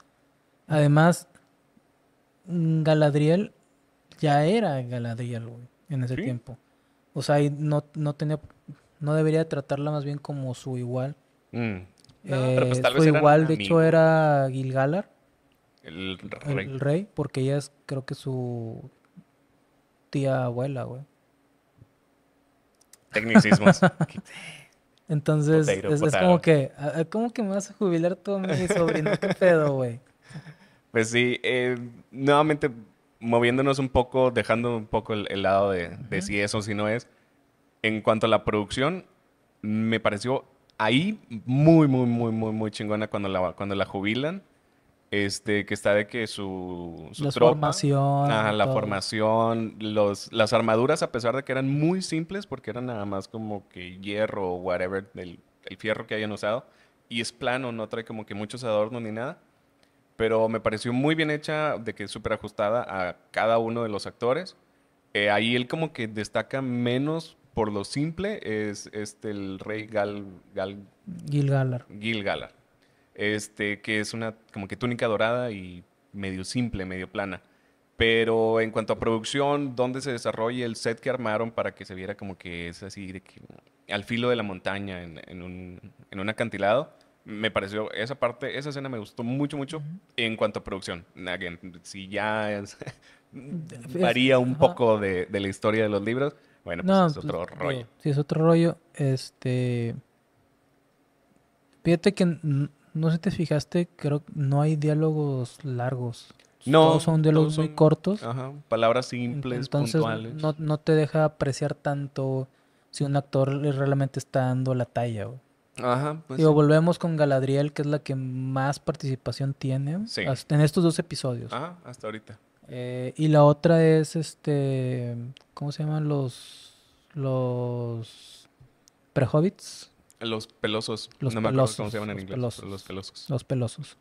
Además, Galadriel ya era Galadriel, güey, en ese tiempo. O sea, no, no tenía, no debería tratarla más bien como su igual. Mm. Pues eh, su igual, de hecho, era Gilgalar. El rey. porque ella es, creo que su tía abuela, güey. Tecnicismos. Entonces, es, como que, ¿cómo que me vas a jubilar tú, mi sobrino? ¿Qué pedo, güey? Pues sí, eh, nuevamente moviéndonos un poco, dejando un poco el, lado de, si es o si no es. En cuanto a la producción, me pareció ahí muy, muy, muy, muy, muy chingona cuando la, cuando la jubilan. Este, que está de que su, su formación. Ajá, la formación, los, las armaduras, a pesar de que eran muy simples, porque eran nada más como que hierro o whatever, el, el fierro que hayan usado, y es plano, no trae como que muchos adornos ni nada pero me pareció muy bien hecha, de que es súper ajustada a cada uno de los actores. Eh, ahí él como que destaca menos por lo simple, es este, el rey Gal... Gal Gil Galar. Gil Galar. Este, que es una como que túnica dorada y medio simple, medio plana. Pero en cuanto a producción, dónde se desarrolla el set que armaron para que se viera como que es así, de que al filo de la montaña, en, un, en un acantilado, me pareció esa parte, esa escena me gustó mucho, mucho en cuanto a producción. Again, si ya es, varía un poco de, de, la historia de los libros, bueno, pues es otro pues, rollo. Eh, sí, es otro rollo. Este. Fíjate que no sé si te fijaste, creo que no hay diálogos largos. No. Todos son diálogos muy cortos. Ajá, palabras simples, puntuales. No, no te deja apreciar tanto si un actor realmente está dando la talla. Ajá, pues volvemos con Galadriel, que es la que más participación tiene en estos dos episodios. Ajá, hasta ahorita. Eh, y la otra es este. ¿Cómo se llaman los. los. prehobbits? Los pelosos. Los pelosos, cómo los pelosos. Los pelosos.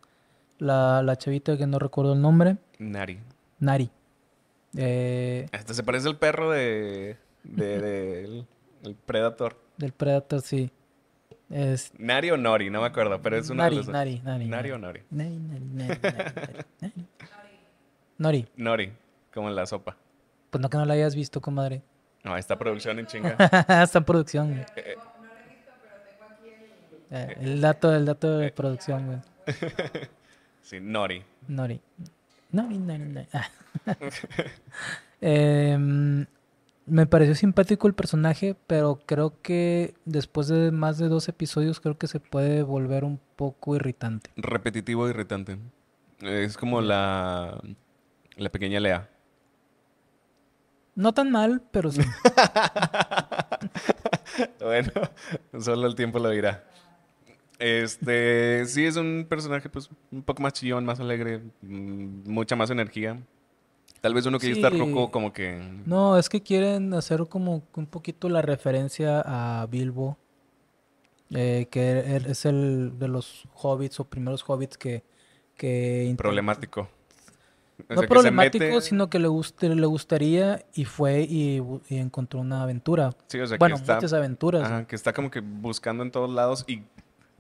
La, la chavita que no recuerdo el nombre. Nari. Nari. Eh, Hasta se parece al perro de. el Predator. Del Predator, sí. Es... Nari o Nori, no me acuerdo, pero es una Nari, de los... Nari, Nari, o Nori. Nari, Nari, Nari, Nori. Nori, como en la sopa. Pues no que no la hayas visto, comadre. No, esta producción en chinga. esta producción, güey. Eh, eh. Eh, el dato, el dato de producción, güey. sí, Nori. Nori. Nori, Nori, Nori. eh, me pareció simpático el personaje, pero creo que después de más de dos episodios creo que se puede volver un poco irritante. Repetitivo e irritante. Es como la, la pequeña Lea. No tan mal, pero sí. bueno, solo el tiempo lo dirá. Este, sí es un personaje pues un poco más chillón, más alegre, mm, mucha más energía, Tal vez uno que estar está roco como que... No, es que quieren hacer como un poquito la referencia a Bilbo, eh, que er, er, es el de los hobbits o primeros hobbits que... que problemático. no problemático, sino que le, le gustaría y fue y, encontró una aventura. Sí, o sea, bueno, muchas aventuras. que está como que buscando en todos lados y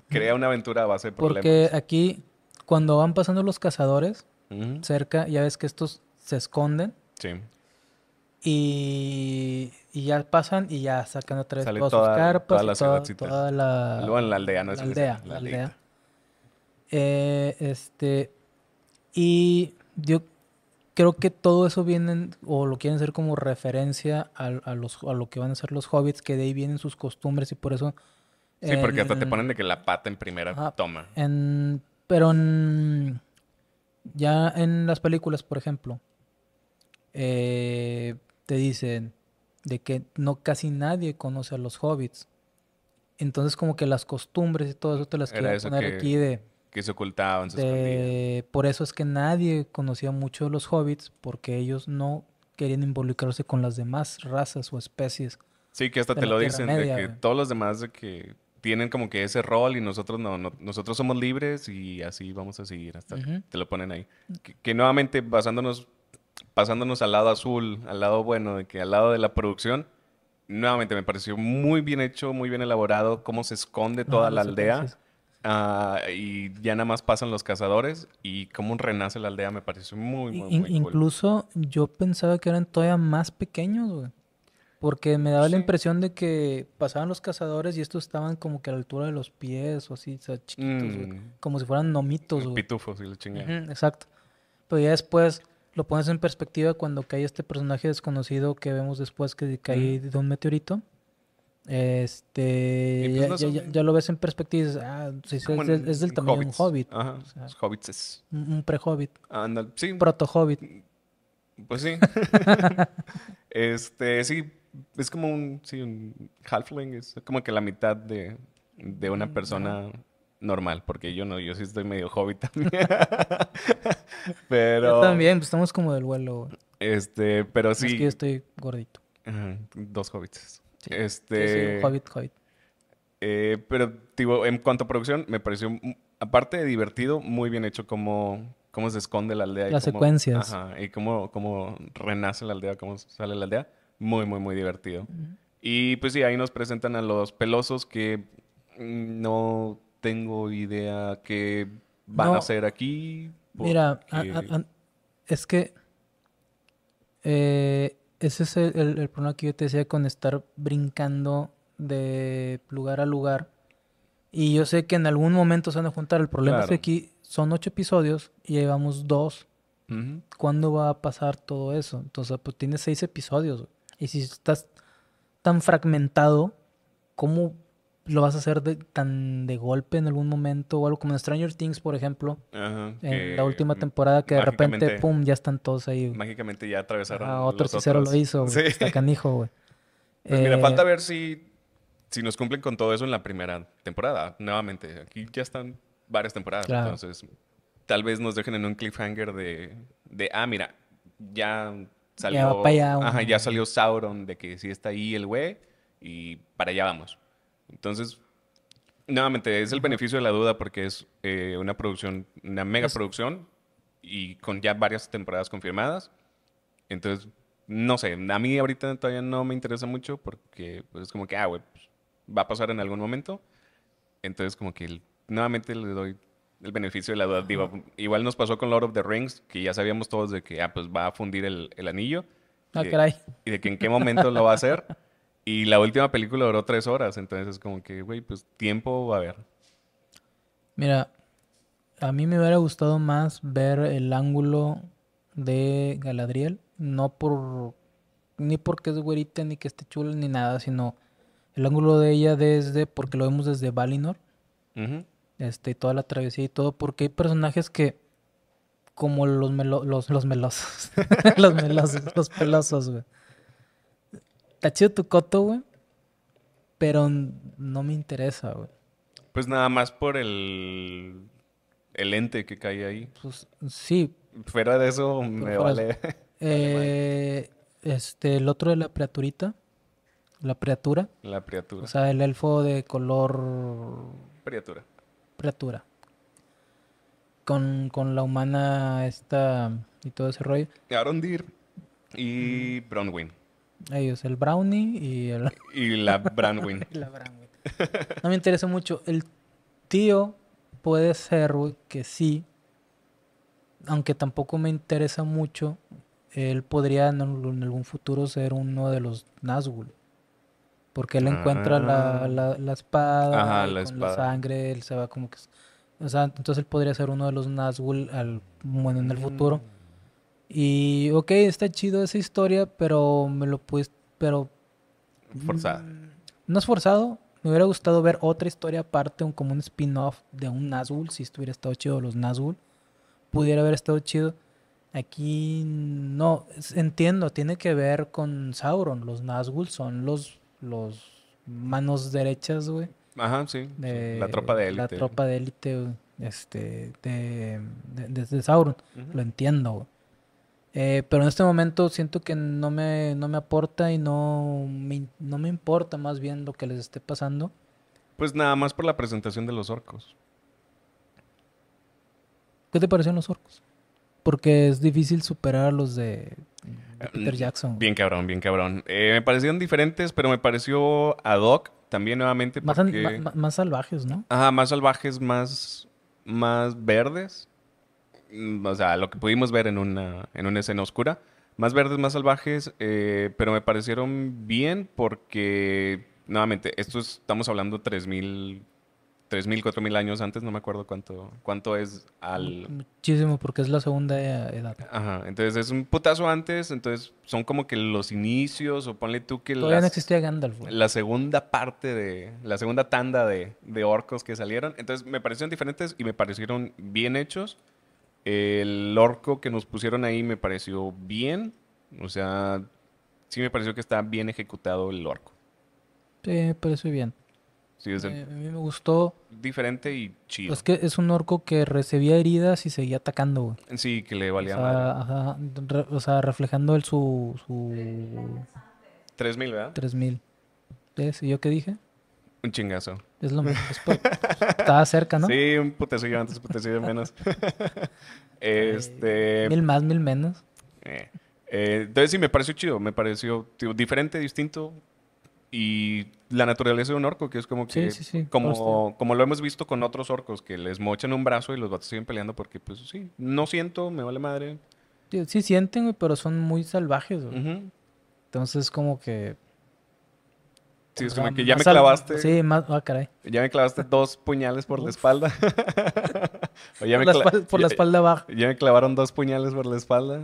crea una aventura a base de problemas. Porque aquí, cuando van pasando los cazadores cerca, ya ves que estos se esconden. Sí. Y, y, ya pasan y ya sacan otra vez todas sus carpas. Toda la, toda, Luego en la aldea, ¿no? es aldea. La aldea. Eh, este, y yo creo que todo eso viene o lo quieren hacer como referencia a, lo que van a ser los hobbits, que de ahí vienen sus costumbres y por eso... Sí, porque hasta te ponen de que la pata en primera toma. pero en, ya en las películas, por ejemplo, eh, te dicen de que no casi nadie conoce a los hobbits. Entonces como que las costumbres y todo eso te las poner aquí de... Que se ocultaban, Por eso es que nadie conocía mucho a los hobbits porque ellos no querían involucrarse con las demás razas o especies. Sí, que hasta te lo dicen, de que todos los demás de que tienen como que ese rol y nosotros no, nosotros somos libres y así vamos a seguir hasta te lo ponen ahí. Mm. que, nuevamente basándonos pasándonos al lado azul, al lado bueno, de que al lado de la producción, nuevamente me pareció muy bien hecho, muy bien elaborado, cómo se esconde toda la aldea. Ah, y ya nada más pasan los cazadores y cómo renace la aldea me pareció muy, muy, Incluso yo pensaba que eran todavía más pequeños, güey. Porque me daba la impresión de que pasaban los cazadores y estos estaban como que a la altura de los pies o así, o sea, chiquitos, mm. Como si fueran nomitos, güey. Pitufos y la exacto. Pero ya después lo pones en perspectiva cuando cae este personaje desconocido que vemos después que cae de un meteorito. Este, pues ya, lo ves en perspectiva y dices, ah, sí, es, del tamaño un hobbit. Ajá, hobbits Un, pre-hobbit. sí. Proto-hobbit. Pues sí. este, sí, es como un, sí, un halfling, es como que la mitad de, una mm, persona normal, porque yo no, yo sí estoy medio hobbit también. pero. Yo también, pues, estamos como del vuelo. Este, pero sí. Es que yo estoy gordito. Dos hobbits. Sí. Este. Sí, hobbit, hobbit. Eh, pero, digo, en cuanto a producción, me pareció, mm, aparte de divertido, muy bien hecho como cómo se esconde la aldea. Las y Las secuencias. Ajá, y cómo, cómo renace la aldea, cómo sale la aldea. Muy, muy, muy divertido. Y pues sí, ahí nos presentan a los pelosos que mm, no tengo idea qué van a hacer aquí. Mira, es que eh, ese es el, problema que yo te decía con estar brincando de lugar a lugar. Y yo sé que en algún momento se van a juntar. El problema es que aquí son ocho episodios y llevamos dos. ¿Cuándo va a pasar todo eso? Entonces, pues tienes seis episodios. Y si estás tan fragmentado, ¿cómo lo vas a hacer tan de golpe en algún momento o algo como en Stranger Things, por ejemplo, en la última temporada que de repente, pum, ya están todos ahí. Mágicamente ya atravesaron. Ah, otro tercero lo hizo, canijo, güey. Pues mira, falta eh, ver si, si nos cumplen con todo eso en la primera temporada, nuevamente. Aquí ya están varias temporadas, entonces tal vez nos dejen en un cliffhanger de, de ah, mira, ya salió, ya salió Sauron de que sí está ahí el güey y para allá vamos. Entonces, nuevamente, es el beneficio de la duda porque es eh, una producción, una mega producción y con ya varias temporadas confirmadas. Entonces, no sé, a mí ahorita todavía no me interesa mucho porque pues, es como que, ah, güey, pues, va a pasar en algún momento. Entonces, como que nuevamente le doy el beneficio de la duda. igual nos pasó con Lord of the Rings, que ya sabíamos todos de que, ah, pues va a fundir el, anillo. Ah, y de que en qué momento lo va a hacer. Y la última película duró tres horas, entonces es como que, güey, pues tiempo va a haber. Mira, a mí me hubiera gustado más ver el ángulo de Galadriel, no por ni porque es güerita, ni que esté chula, ni nada, sino el ángulo de ella desde, porque lo vemos desde Valinor, este y toda la travesía y todo, porque hay personajes que, como los, melos, los, los melosos, los melosos, los pelosos, güey está chido tu coto, güey. Pero no me interesa, güey. Pues nada más por el, el ente que cae ahí. Pues sí. Fuera de eso me vale. Eh, este, el otro de la Priaturita. La Priatura. La Priatura. O sea, el elfo de color. Priatura. Priatura. Con, la humana esta y todo ese rollo. Arondir y Bronwyn. Ellos, el brownie y el... la brandwin. No me interesa mucho. El tío puede ser, que sí. Aunque tampoco me interesa mucho. Él podría en, algún futuro ser uno de los Nazgûl. Porque él encuentra la, ah. espada. la con sangre, él se va como que... O sea, entonces él podría ser uno de los Nazgûl al, bueno, en el futuro. Mm. Y, ok, está chido esa historia, pero me lo puedes... pero... Forzada. Mm, no es forzado. Me hubiera gustado ver otra historia aparte, un, como un spin-off de un Nazgul, si estuviera estado chido los Nazgul. Pudiera haber estado chido. Aquí no, entiendo, tiene que ver con Sauron. Los Nazgul son los, los manos derechas, güey. Ajá, sí. la tropa de élite. La tropa de élite, Este, de, Sauron. Lo entiendo, güey. Eh, pero en este momento siento que no me, no me aporta y no me, importa más bien lo que les esté pasando. Pues nada más por la presentación de los orcos. ¿Qué te parecían los orcos? Porque es difícil superar a los de, eh, Peter Jackson. Bien cabrón, bien cabrón. Eh, me parecieron diferentes, pero me pareció ad hoc también nuevamente. Más, salvajes, ¿no? Ajá, más salvajes, más, más verdes. Mm, o sea, lo que pudimos ver en una, en una escena oscura. Más verdes, más salvajes, eh, pero me parecieron bien porque, nuevamente, esto estamos hablando 3000 3.000, 4.000 años antes, no me acuerdo cuánto, cuánto es al... Muchísimo, porque es la segunda e-, edad. Ajá, entonces es un putazo antes, entonces son como que los inicios, o ponle tú que... Todavía no existía Gandalf. La segunda parte de... La segunda tanda de, de orcos que salieron. Entonces me parecieron diferentes y me parecieron bien hechos. El orco que nos pusieron ahí me pareció bien. O sea, sí me pareció que está bien ejecutado el orco. Sí, me pareció bien. Sí, eh, a mí me gustó. Diferente y chido. Es que es un orco que recibía heridas y seguía atacando, Sí, que le valía o o sea, reflejando el su... 3.000, ¿verdad? 3.000. ¿Y yo qué dije? chingazo. Es lo mismo. Estaba cerca, ¿no? Sí, un putecillo antes, un putecillo menos. Eh, este, eh, mil más, mil menos. Eh, entonces sí, me pareció chido. Me pareció diferente, distinto. Y la naturaleza de un orco, que es como que... Sí, sí, sí. Como, como lo hemos visto con otros orcos, que les mochan un brazo y los vatos siguen peleando porque, pues sí, no siento, me vale madre. Sí, sienten, pero son muy salvajes. Entonces, como que Sí, es como que ya me clavaste. Sí, más, ah, caray. Ya me clavaste dos puñales por la espalda. ya por, me la espalda, por Ya me clavaron dos puñales por la espalda.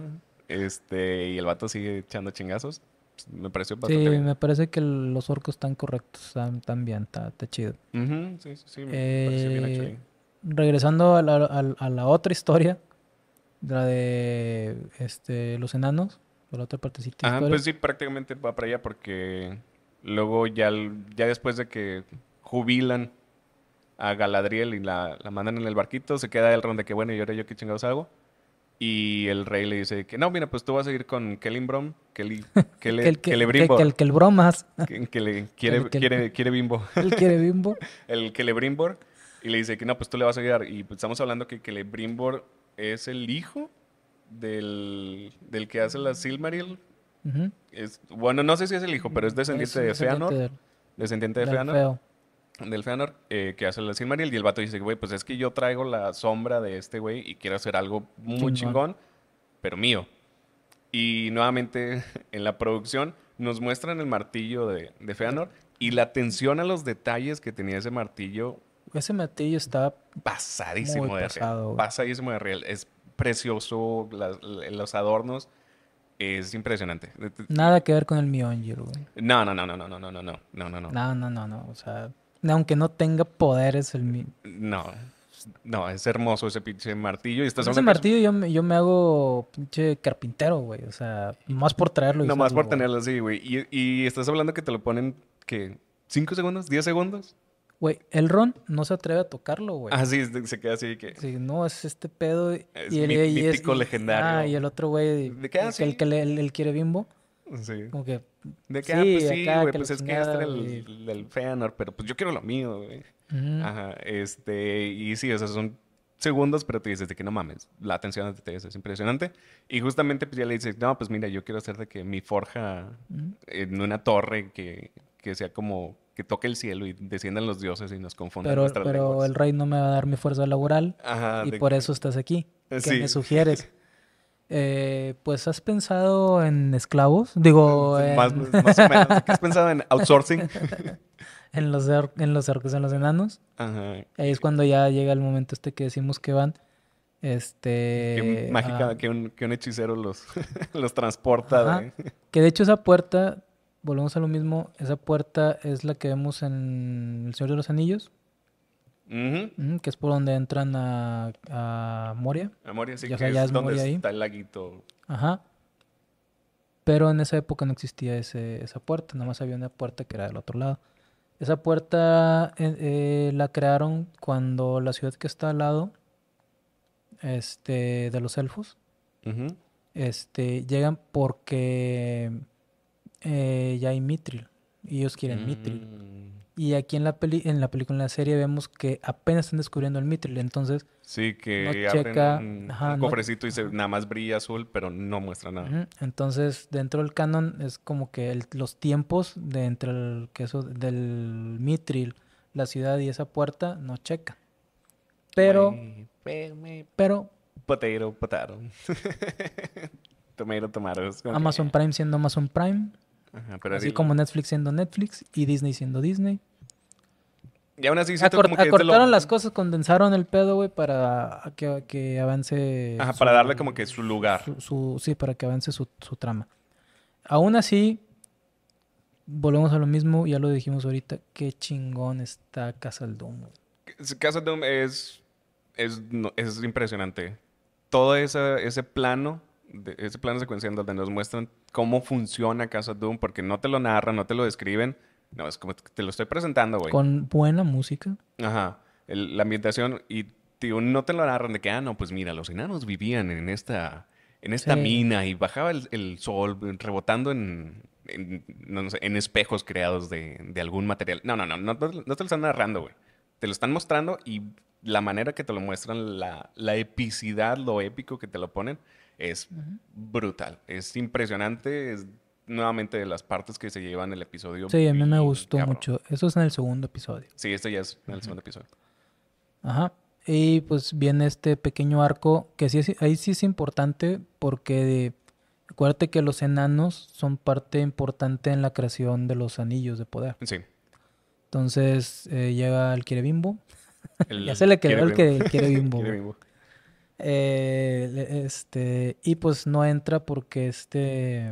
Este, y el vato sigue echando chingazos. Pues, me pareció bastante sí, me parece que los orcos están correctos, están, bien, está, chido. sí, sí, sí, me parece bien eh, Regresando a la, otra historia, la de este, los enanos, la otra partecita. Ah, pues sí, prácticamente va para allá porque Luego ya, ya después de que jubilan a Galadriel y la, mandan en el barquito, se queda el ron de que, bueno, ¿y ahora yo qué chingados hago? Y el rey le dice que no, mira, pues tú vas a ir con Kellimbrom, Kelly, que que le Que, el bromas. Que, le quiere, bimbo. El quiere bimbo. el que le brimbor. Y le dice que no, pues tú le vas a ayudar. Y pues, estamos hablando que, que brimbor es el hijo del, del que hace la Silmaril, es, bueno, no sé si es el hijo, pero es mm, descendiente de Feanor. descendiente de Feanor. Del Feanor, eh, que hace el Silmaril. Y el vato dice, güey, pues es que yo traigo la sombra de este güey y quiero hacer algo muy chingón, pero mío. Y nuevamente en la producción nos muestran el martillo de, Feanor y la atención a los detalles que tenía ese martillo. Ese martillo está pasadísimo de real. Pasadísimo de real. Es precioso, los adornos es impresionante. Nada que ver con el mío, güey. No, no, no, no, no, no, no, no, no, no, no. No, no, no, no, o sea, aunque no tenga poderes el mío. No, no, es hermoso ese pinche martillo. Y estás ese martillo yo, yo, me hago pinche carpintero, güey, o sea, más por traerlo. Y no, más por tenerlo así, güey. Y, y estás hablando que te lo ponen, que ¿Cinco segundos? ¿Diez segundos? Güey, el Ron no se atreve a tocarlo, güey. Ah, sí, se queda así que. Sí, no, es este pedo. Es y el, legendario. Ah, y el otro güey. ¿De qué hace? El que le, el, quiere bimbo. Sí. Como que. De qué? Ah, sí, pues sí, güey, pues es que hasta este el, el Feanor, pero pues yo quiero lo mío, güey. Ajá, este. Y sí, o sea, son segundos, pero te dices de que no mames, la atención de te es impresionante. Y justamente pues ya le dices, no, pues mira, yo quiero hacer de que mi forja en una torre que, que sea como que toque el cielo y desciendan los dioses y nos confundan pero, Pero el rey no me va a dar mi fuerza laboral y por eso estás aquí. ¿Qué me sugieres? Eh, pues has pensado en esclavos, digo... Más, o menos. ¿Has pensado en outsourcing? en, los er, en los en los enanos. Ahí es cuando ya llega el momento este que decimos que van. Este. mágica, que, un, hechicero los, los transporta. Que de hecho esa puerta volvemos a lo mismo, esa puerta es la que vemos en El Señor de los Anillos. Que es por donde entran a, Moria. A Moria, sí, que es, donde está el laguito. Ajá. Pero en esa época no existía esa puerta, nada más había una puerta que era del otro lado. Esa puerta eh, eh, la crearon cuando la ciudad que está al lado este, de los elfos este, llegan porque eh, ya hay Mitril Y ellos quieren Mitril mm. Y aquí en la, peli en la película, en la serie, vemos que apenas están descubriendo el Mitril Entonces, sí, que no checa, un, cofrecito y nada más brilla azul, pero no muestra nada. Entonces, dentro del canon es como que los tiempos de entre el queso del Mitril la ciudad y esa puerta no checa. Pero, pero, pero, Potero, potaro. tomero, Amazon Prime siendo Amazon Prime así como Netflix siendo Netflix y Disney siendo Disney. Y aún así Acor como que acortaron las cosas, condensaron el pedo, güey, para que, que avance. Ajá, para darle como que su lugar. Su, sí, para que avance su, su trama. Aún así, volvemos a lo mismo, ya lo dijimos ahorita, qué chingón está Casa del Doom es, es, es impresionante. Todo ese, ese plano ese plano secuencial donde nos muestran cómo funciona Casa Doom, porque no te lo narran, no te lo describen. No, es como te lo estoy presentando, güey. Con buena música. Ajá. la ambientación y tío, no te lo narran de que, ah, no, pues mira, los enanos vivían en esta, en esta mina y bajaba el, sol rebotando en, no sé, en espejos creados de, algún material. No, no, no, no, no te lo están narrando, güey. Te lo están mostrando y la manera que te lo muestran, la, la epicidad, lo épico que te lo ponen, es brutal, es impresionante, es nuevamente de las partes que se llevan el episodio. Sí, a mí me gustó mucho. Eso es en el segundo episodio. Sí, este ya es en el segundo episodio. Ajá. Y pues viene este pequeño arco que sí ahí sí es importante porque acuérdate que los enanos son parte importante en la creación de los anillos de poder. Sí. Entonces eh, llega el Quirebimbo. ya se le quedó el que el Eh, este, y pues no entra porque este...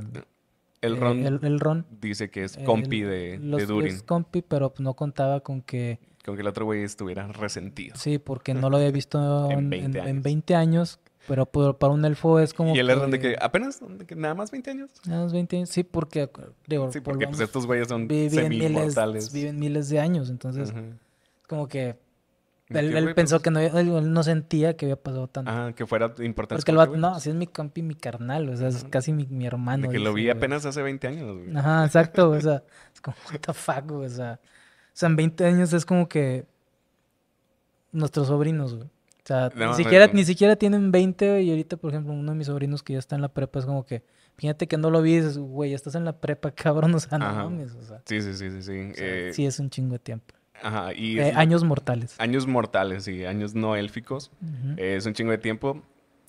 El eh, Ron, el, Ron dice que es eh, compi de, Durin. Es compi, pero no contaba con que... Con que el otro güey estuviera resentido. Sí, porque no lo había visto en, 20 años, pero para un elfo es como. Y el Ron de que apenas, nada más 20 años. Nada más 20 años, sí, porque. sí, porque pues, estos güeyes son viven viven miles de años, entonces. Como que él, pensó que no, él, no sentía que había pasado tanto. Ah, que fuera importante. no, así es mi campi, mi carnal, o sea, es casi mi, hermano. De que lo vi apenas hace 20 años, güey. Ajá, exacto, o sea, es como, what the fuck, o sea, o sea, en 20 años es como que nuestros sobrinos, güey. O sea, ni, siquiera, ni siquiera tienen 20 y ahorita, por ejemplo, uno de mis sobrinos que ya está en la prepa es como que, fíjate que no lo vi, dices, güey, estás en la prepa, cabrón, o sea, no o sea. Sí, sí, sí, sí, sí. Eh, sí, es un chingo de tiempo. Eh, años mortales. Años mortales, sí, años no élficos. es un chingo de tiempo.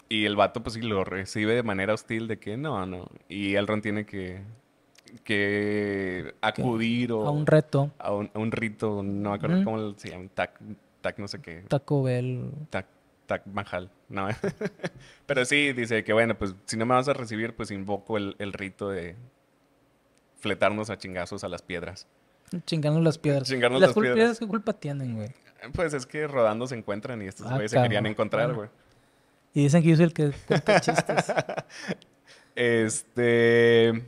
Y el vato, pues sí, lo recibe de manera hostil, de que no, no. Y Elrond tiene que, que acudir A un reto. A un, rito, no me acuerdo cómo se llama. Tac, tac, no sé qué. Tacobel Tac, tac, majal. No. Pero sí, dice que bueno, pues si no me vas a recibir, pues invoco el, el rito de fletarnos a chingazos a las piedras. Chingarnos las piedras. Chingarnos las, piedras. ¿Qué culpa tienen, güey? Pues es que rodando se encuentran y estos ah, güeyes se querían encontrar, güey. Y dicen que yo soy el que chistes. este.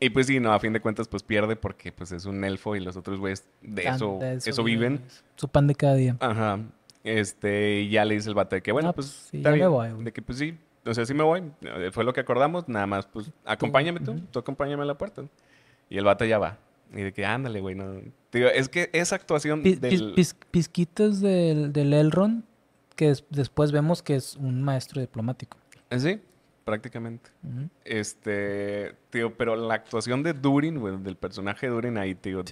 Y pues sí, no, a fin de cuentas, pues pierde porque pues es un elfo y los otros güeyes de, eso, eso, viven. Su pan de cada día. Ajá. Este, y ya le dice el bate de que, bueno, ah, pues, pues. Sí, De que, pues sí, o sea, sí me voy. Eh, fue lo que acordamos, nada más, pues acompáñame tú, tú acompáñame a la puerta. Y el bate ya va. Y de que, ándale, güey, no. es que esa actuación pis, del... del, Elrond, que después vemos que es un maestro diplomático. Eh, sí, prácticamente. Este, tío, pero la actuación de Durin, güey, del personaje de Durin ahí, tío,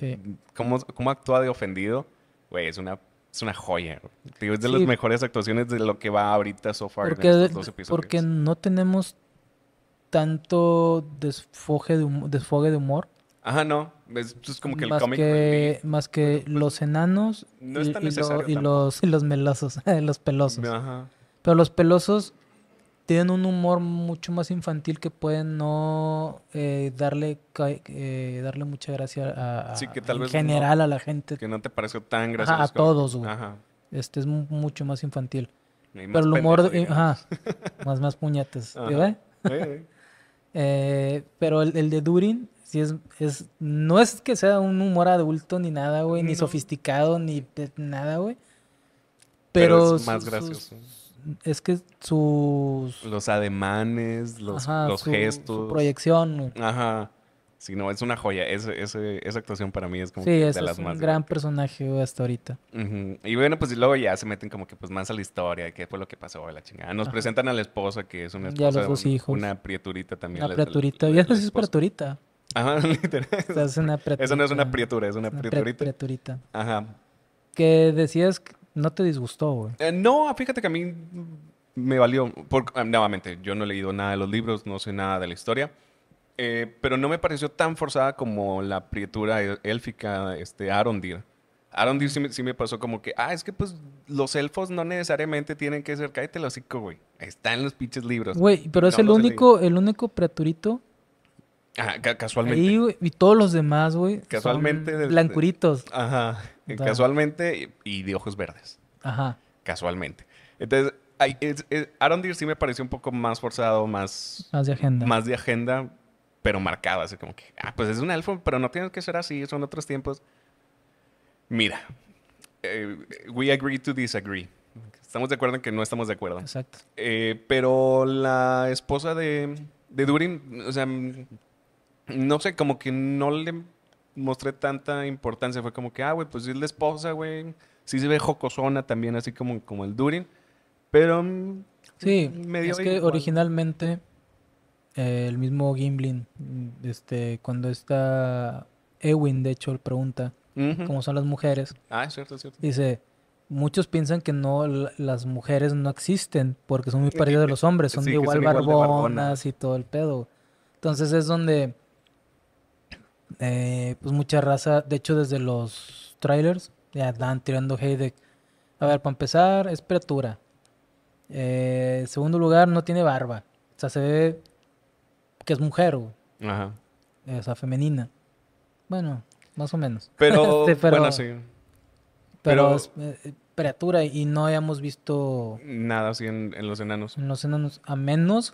¿cómo, actúa de ofendido? Güey, es una, es una joya. es de las mejores actuaciones de lo que va ahorita so far porque, episodios. Porque no tenemos tanto desfoje de, desfogue de humor Ajá, no. Es, como que el más que, Más que pues, los enanos y, los, y los melosos, los pelosos. Ajá. Pero los pelosos tienen un humor mucho más infantil que pueden no eh, darle eh, darle mucha gracia a, en general a la gente. Que no te pareció tan gracioso. a todos, güey. Ajá. Este es mucho más infantil. Pero el humor... ajá, más, más puñetes. Eh, pero el de Durin es, no es que sea un humor adulto ni nada, güey, ni sofisticado, ni nada, güey. Pero, es más gracioso. es que sus... Los ademanes, los, gestos. proyección, Ajá. Sí, no, es una joya. esa actuación para mí es como que es un gran personaje hasta ahorita. Y bueno, pues luego ya se meten como que pues más a la historia, qué fue lo que pasó, la chingada. Nos presentan a la esposa, que es una esposa. hijos. Una prieturita también. La, prieturita. ya es prieturita. Ajá, Eso no es una priatura es una, es Ajá. Que decías, no te disgustó, güey. Eh, no, fíjate que a mí me valió. Por, eh, nuevamente, yo no he leído nada de los libros, no sé nada de la historia. Eh, pero no me pareció tan forzada como la priatura élfica, este, Arondir. Arondir sí me, sí me pasó como que, ah, es que pues los elfos no necesariamente tienen que ser, cállate el hocico, güey. Está en los pinches libros. Güey, pero es el único, el único Ajá, casualmente. y todos los demás, güey. Casualmente. blancuritos. Ajá. Casualmente y, de ojos verdes. Ajá. Casualmente. Entonces, Aaron Deere sí me pareció un poco más forzado, más. Más de agenda. Más de agenda, pero marcado. Así como que, ah, pues es un elfo, pero no tiene que ser así, son otros tiempos. Mira, eh, we agree to disagree. Estamos de acuerdo en que no estamos de acuerdo. Exacto. Eh, pero la esposa de, de Durin, o sea, no sé, como que no le mostré tanta importancia. Fue como que, ah, güey, pues es la esposa, güey. Sí se ve jocosona también, así como, como el Durin. Pero. Mm, sí, es que originalmente eh, el mismo gimblin mm, este, cuando está Ewin, de hecho, le pregunta cómo son las mujeres. Ah, es cierto, es cierto. Dice muchos piensan que no las mujeres no existen porque son muy parecidas a los hombres, son igual, igual barbonas y todo el pedo. Entonces es donde eh, pues mucha raza, de hecho desde los trailers, ya dan tirando hate de, a ver, para empezar, es criatura. Eh, segundo lugar, no tiene barba. O sea, se ve que es mujer, Ajá. o sea, femenina. Bueno, más o menos. Este, pero, pero bueno, Pero, es, eh, y no hayamos visto... Nada así en, en los enanos. En los enanos, a menos,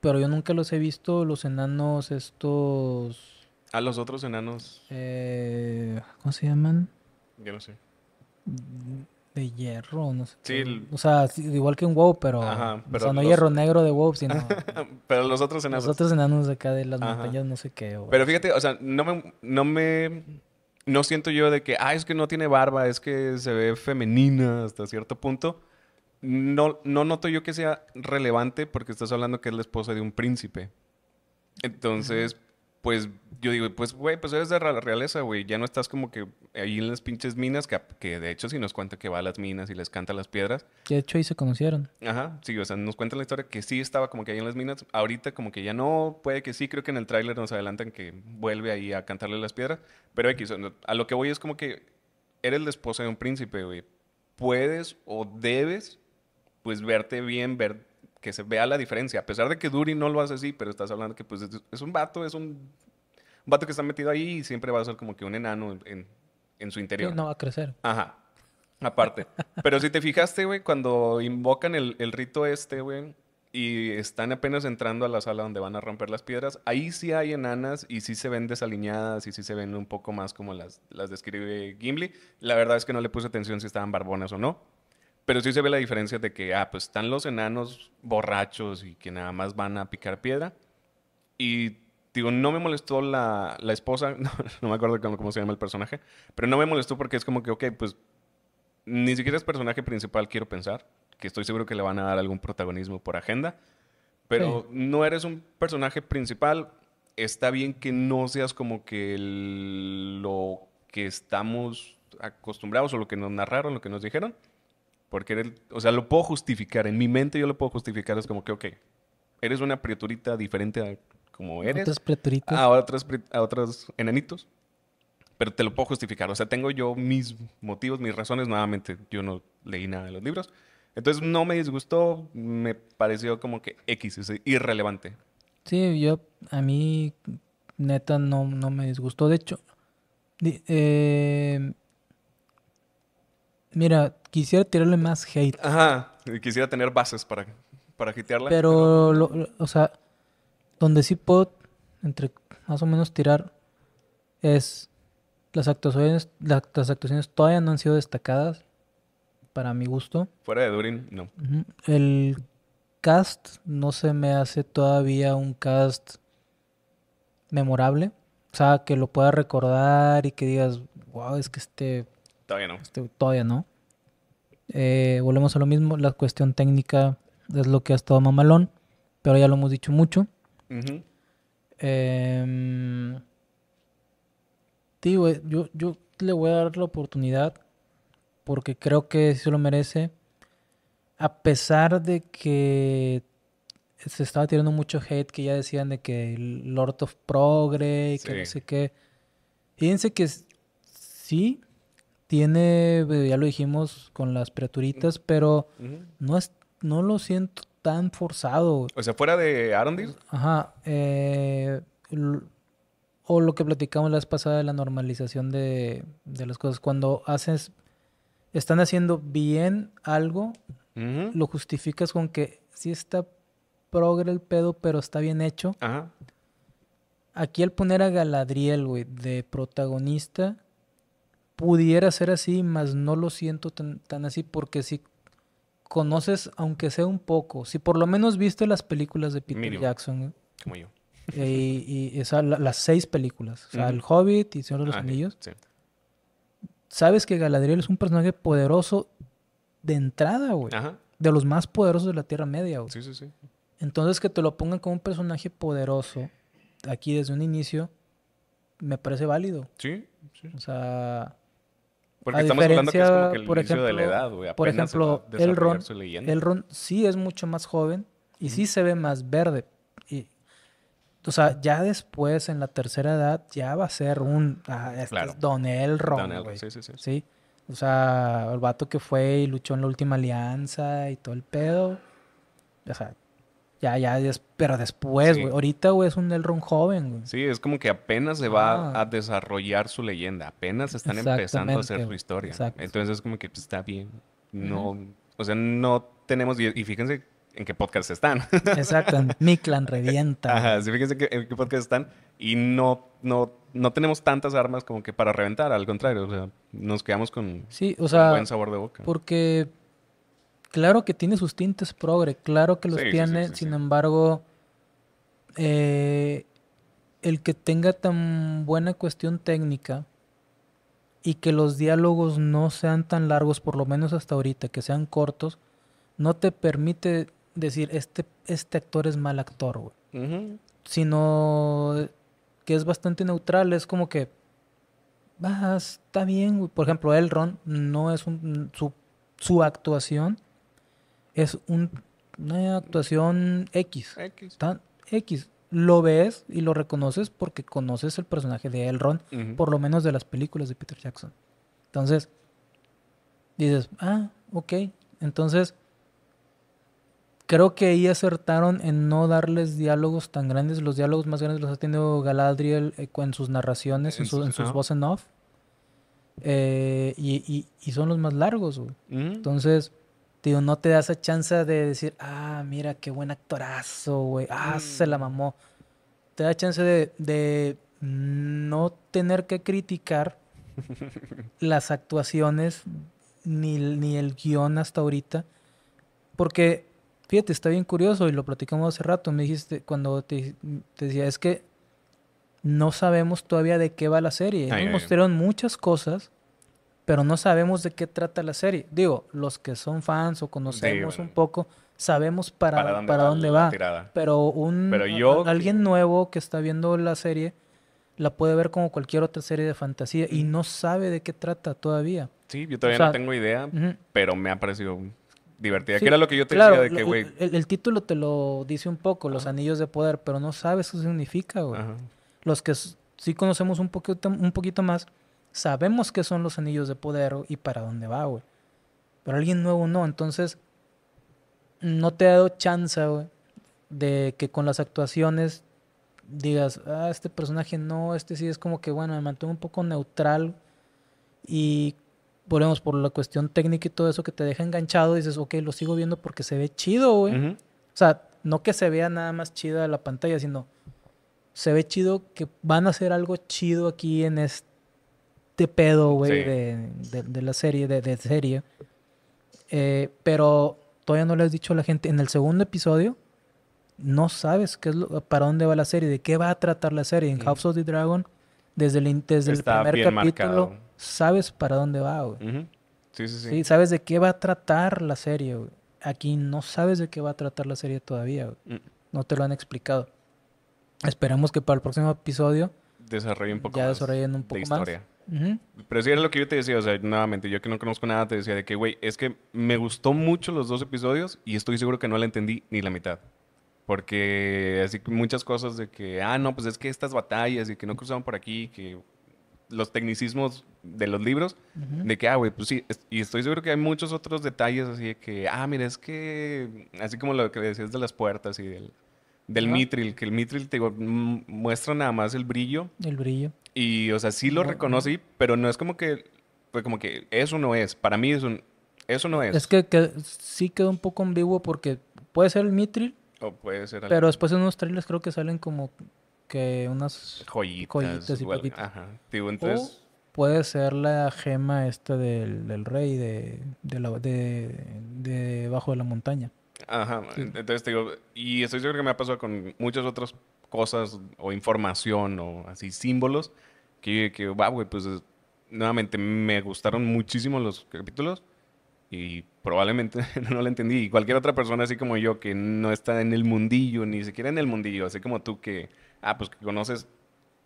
pero yo nunca los he visto, los enanos estos a los otros enanos. Eh, ¿Cómo se llaman? Yo no sé. De hierro, no sé. Sí. O sea, igual que un WoW, pero. Ajá, o sea, no hierro negro de WoW, sino. pero los otros enanos. Los otros enanos de acá de las montañas, no sé qué. Pero fíjate, o sea, no me. No me no siento yo de que, ah, es que no tiene barba, es que se ve femenina hasta cierto punto. No, no noto yo que sea relevante porque estás hablando que es la esposa de un príncipe. Entonces, pues yo digo, pues, güey, pues eres de la realeza, güey. Ya no estás como que ahí en las pinches minas, que, de hecho si nos cuenta que va a las minas y les canta las piedras. de hecho ahí se conocieron. Ajá, sí, o sea, nos cuenta la historia que sí estaba como que ahí en las minas. Ahorita como que ya no, puede que sí, creo que en el tráiler nos adelantan que vuelve ahí a cantarle las piedras. Pero X, a lo que voy es como que eres la esposa de un príncipe, güey. Puedes o debes, pues, verte bien, ver, que se vea la diferencia. A pesar de que Duri no lo hace así, pero estás hablando que pues, es un vato, es un, vato que está metido ahí y siempre va a ser como que un enano en, en su interior. no va a crecer. Ajá. Aparte. pero si te fijaste, güey, cuando invocan el, el rito este, güey, y están apenas entrando a la sala donde van a romper las piedras, ahí sí hay enanas y sí se ven desaliñadas y sí se ven un poco más como las, las describe Gimli. La verdad es que no le puse atención si estaban barbonas o no. Pero sí se ve la diferencia de que, ah, pues están los enanos borrachos y que nada más van a picar piedra. Y digo, no me molestó la, la esposa, no, me acuerdo cómo, cómo, se llama el personaje, pero no me molestó porque es como que, ok, pues ni siquiera es personaje principal, quiero pensar, que estoy seguro que le van a dar algún protagonismo por agenda, pero no eres un personaje principal, está bien que no seas como que lo que estamos acostumbrados o lo que nos narraron, lo que nos dijeron, porque, él o sea, lo puedo justificar. En mi mente yo lo puedo justificar. Es como que, ok, eres una prieturita diferente a como eres. Otras prieturitas. A otros, a otros enanitos. Pero te lo puedo justificar. O sea, tengo yo mis motivos, mis razones. Nuevamente, yo no leí nada de los libros. Entonces, no me disgustó. Me pareció como que X, es irrelevante. Sí, yo, a mí, neta, no, no me disgustó. De hecho, eh, Mira, quisiera tirarle más hate. Ajá, quisiera tener bases para, para hitearla. Pero, o sea, donde sí puedo, entre más o menos tirar, es las actuaciones, las, actuaciones todavía no han sido destacadas, para mi gusto. Fuera de Durin, no. El cast no se me hace todavía un cast memorable. O sea, que lo pueda recordar y que digas, wow, es que este Todavía no. Este, todavía no. Eh, volvemos a lo mismo, la cuestión técnica es lo que ha estado mamalón, pero ya lo hemos dicho mucho. Em, tío, yo, le voy a dar la oportunidad porque creo que sí lo merece. A pesar de que se estaba tirando mucho hate, que ya decían de que Lord of Progre y que no sé qué. Fíjense que sí, tiene, eh, ya lo dijimos con las preturitas pero no, es, no lo siento tan forzado. O sea, fuera de Arondir. Ajá. Eh, o lo que platicamos la vez pasada de la normalización de, de las cosas. Cuando haces, están haciendo bien algo, lo justificas con que sí está progre el pedo, pero está bien hecho. Ajá. Aquí al poner a Galadriel, güey, de protagonista, pudiera ser así, mas no lo siento tan, así porque si conoces, aunque sea un poco, si por lo menos viste las películas de Peter Jackson. ¿eh? Como yo. Eh, y, y las seis películas, o sea, El Hobbit y Señor de los ah, Anillos. Sabes que Galadriel es un personaje poderoso de entrada, güey. De los más poderosos de la Tierra Media, güey. Sí, sí, sí. Entonces que te lo pongan como un personaje poderoso aquí desde un inicio, me parece válido. Sí, sí. O sea, porque estamos hablando que es como el inicio de la edad, güey. Por ejemplo, El Ron sí es mucho más joven y sí se ve más verde. Y, o sea, ya después, en la tercera edad, ya va a ser un... Ah, este es Don El Don Elrond sí, sí, sí. ¿Sí? O sea, el vato que fue y luchó en la última alianza y todo el pedo. O sea, ya, ya, pero después, güey. Ahorita, güey, es un Elrond joven, güey. Sí, es como que apenas se va ah. a desarrollar su leyenda. Apenas están empezando a hacer su historia. Entonces, es como que pues, está bien. No, o sea, no tenemos. Y fíjense en qué podcast están. Exacto, en clan revienta. Ajá, sí, fíjense en qué podcast están. Y no, no, no tenemos tantas armas como que para reventar, al contrario. O sea, nos quedamos con un buen sabor de boca. Porque Claro que tiene sus tintes progre, claro que los tiene, sin embargo, eh, el que tenga tan buena cuestión técnica y que los diálogos no sean tan largos, por lo menos hasta ahorita, que sean cortos, no te permite decir, este, este actor es mal actor, güey. Sino que es bastante neutral, es como que, ah, está bien, Por ejemplo, Elrond no es un, su, su actuación es una actuación X. X. Lo ves y lo reconoces porque conoces el personaje de Elrond, por lo menos de las películas de Peter Jackson. Entonces, dices, ah, ok. Entonces, creo que ahí acertaron en no darles diálogos tan grandes. Los diálogos más grandes los ha tenido Galadriel eh, en sus narraciones, en, sus voces en off. Eh, y, son los más largos, Entonces, no te da esa chance de decir, ah, mira, qué buen actorazo, güey. Ah, se la mm. mamó. Te da chance de, no tener que criticar las actuaciones ni, el guión hasta ahorita. Porque, fíjate, está bien curioso y lo platicamos hace rato. Me dijiste cuando te, decía, es que no sabemos todavía de qué va la serie. Nos mostraron muchas cosas pero no sabemos de qué trata la serie. Digo, los que son fans o conocemos un poco, sabemos para, para dónde, va. Pero un alguien nuevo que está viendo la serie la puede ver como cualquier otra serie de fantasía y no sabe de qué trata todavía. Sí, yo todavía no tengo idea, pero me ha parecido divertida. que era lo que yo te decía de que, güey. El, título te lo dice un poco, los anillos de poder, pero no sabes qué significa, güey. Los que sí conocemos un poquito, un poquito más, Sabemos qué son los anillos de poder y para dónde va, güey. Pero alguien nuevo no, entonces no te ha dado chance, güey, de que con las actuaciones digas, ah, este personaje no, este sí es como que, bueno, me mantuvo un poco neutral y volvemos por la cuestión técnica y todo eso que te deja enganchado, dices, ok, lo sigo viendo porque se ve chido, güey. O sea, no que se vea nada más chida la pantalla, sino se ve chido que van a hacer algo chido aquí en este este pedo, güey, de, la serie, de, serie. Eh, pero todavía no le has dicho a la gente, en el segundo episodio, no sabes qué para dónde va la serie, de qué va a tratar la serie. En House of the Dragon, desde el, desde el primer capítulo, sabes para dónde va, güey. sabes de qué va a tratar la serie, Aquí no sabes de qué va a tratar la serie todavía, mm. No te lo han explicado. Esperamos que para el próximo episodio desarrollen un poco ya un poco historia. Pero si era lo que yo te decía, o sea, nuevamente, yo que no conozco nada, te decía de que, güey, es que me gustó mucho los dos episodios y estoy seguro que no la entendí ni la mitad. Porque así muchas cosas de que, ah, no, pues es que estas batallas y que no cruzaban por aquí, que los tecnicismos de los libros, de que, ah, güey, pues sí, y estoy seguro que hay muchos otros detalles así de que, ah, mira, es que, así como lo que decías de las puertas y del, del mitril, que el mitril te mm, muestra nada más el brillo. El brillo. Y, o sea, sí lo reconocí, pero no es como que, pues como que eso no es. Para mí es eso no es. Es que, sí quedó un poco ambiguo porque puede ser el mitril. O puede ser Pero después en unos trailers creo que salen como que unas joyitas, y Ajá. entonces... puede ser la gema esta del, del rey de, la, de, debajo de la montaña. Ajá, entonces te digo, y estoy seguro que me ha pasado con muchas otras cosas o información o así símbolos que, que va, pues nuevamente me gustaron muchísimo los capítulos y probablemente no lo entendí. Y cualquier otra persona así como yo que no está en el mundillo, ni siquiera en el mundillo, así como tú que, ah, pues que conoces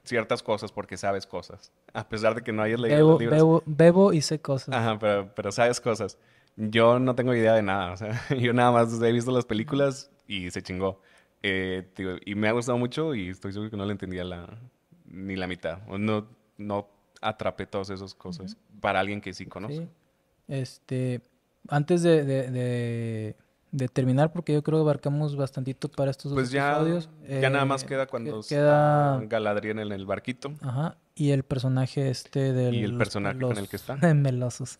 ciertas cosas porque sabes cosas, a pesar de que no hayas leído bebo, libros. Bebo, bebo y sé cosas. Ajá, pero, pero sabes cosas. Yo no tengo idea de nada, o sea, yo nada más he visto las películas y se chingó. Eh, y me ha gustado mucho y estoy seguro que no le entendía la, ni la mitad. No, no atrapé todas esas cosas para alguien que sí conoce. Este, antes de, de, de, terminar, porque yo creo que abarcamos bastantito para estos dos pues episodios. Ya, nada más eh, queda cuando queda... está Galadriel en el barquito. Ajá. Y el personaje este del... Y el personaje con el que está. Melosos.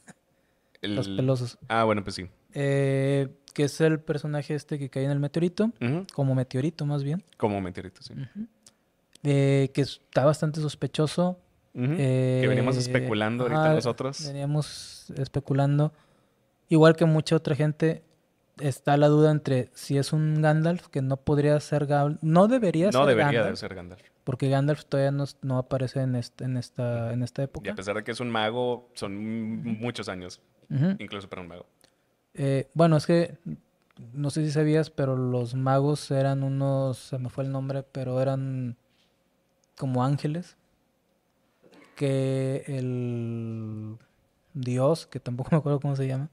Los pelosos. Ah, bueno, pues sí. Eh, que es el personaje este que cae en el meteorito, como meteorito más bien. Como meteorito, sí. Eh, que está bastante sospechoso. que eh, veníamos especulando ahorita nosotros. Veníamos especulando. Igual que mucha otra gente, está la duda entre si es un Gandalf, que no podría ser Gandalf. No debería ser Gandalf. No debería ser Gandalf. Porque Gandalf todavía no, aparece en, este, en, esta, en esta época. Y a pesar de que es un mago, son muchos años incluso para un mago. Eh, bueno, es que no sé si sabías, pero los magos eran unos, se me fue el nombre, pero eran como ángeles que el dios, que tampoco me acuerdo cómo se llama,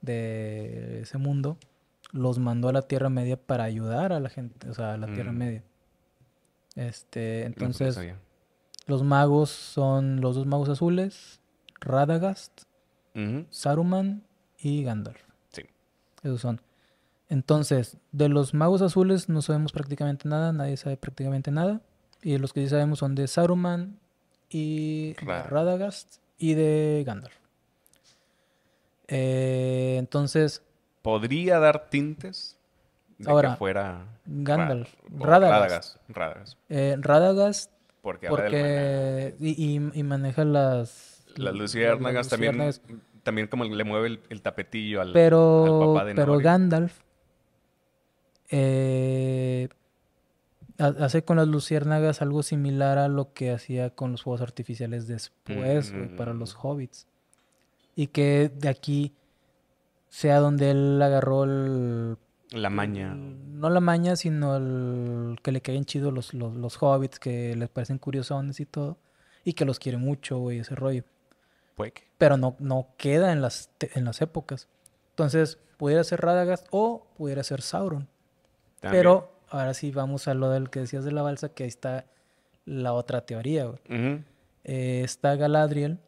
de ese mundo, los mandó a la Tierra Media para ayudar a la gente, o sea, a la Tierra mm. Media. Este, entonces, los magos son los dos magos azules, Radagast Saruman y Gandalf. Sí. Esos son. Entonces, de los magos azules no sabemos prácticamente nada, nadie sabe prácticamente nada. Y los que sí sabemos son de Saruman y Radagast y de Gandalf. Eh, entonces. ¿Podría dar tintes? ahora, que fuera Gandalf, Radagast. Radagast. Radagast. Eh, porque, y maneja las las luciérnagas, también, también como le mueve el, tapetillo al, pero, papá Pero Gandalf eh, hace con las luciérnagas algo similar a lo que hacía con los fuegos artificiales después, para mm. los hobbits. Y que de aquí sea donde él agarró el... La maña. no la maña, sino el que le caen chidos los, los, hobbits, que les parecen curiosones y todo. Y que los quiere mucho, güey, ese rollo. Pero no, no queda en las, en las épocas. Entonces, pudiera ser Radagast o pudiera ser Sauron. Pero ahora sí vamos a lo del que decías de la balsa, que ahí está la otra teoría. Eh, está Galadriel.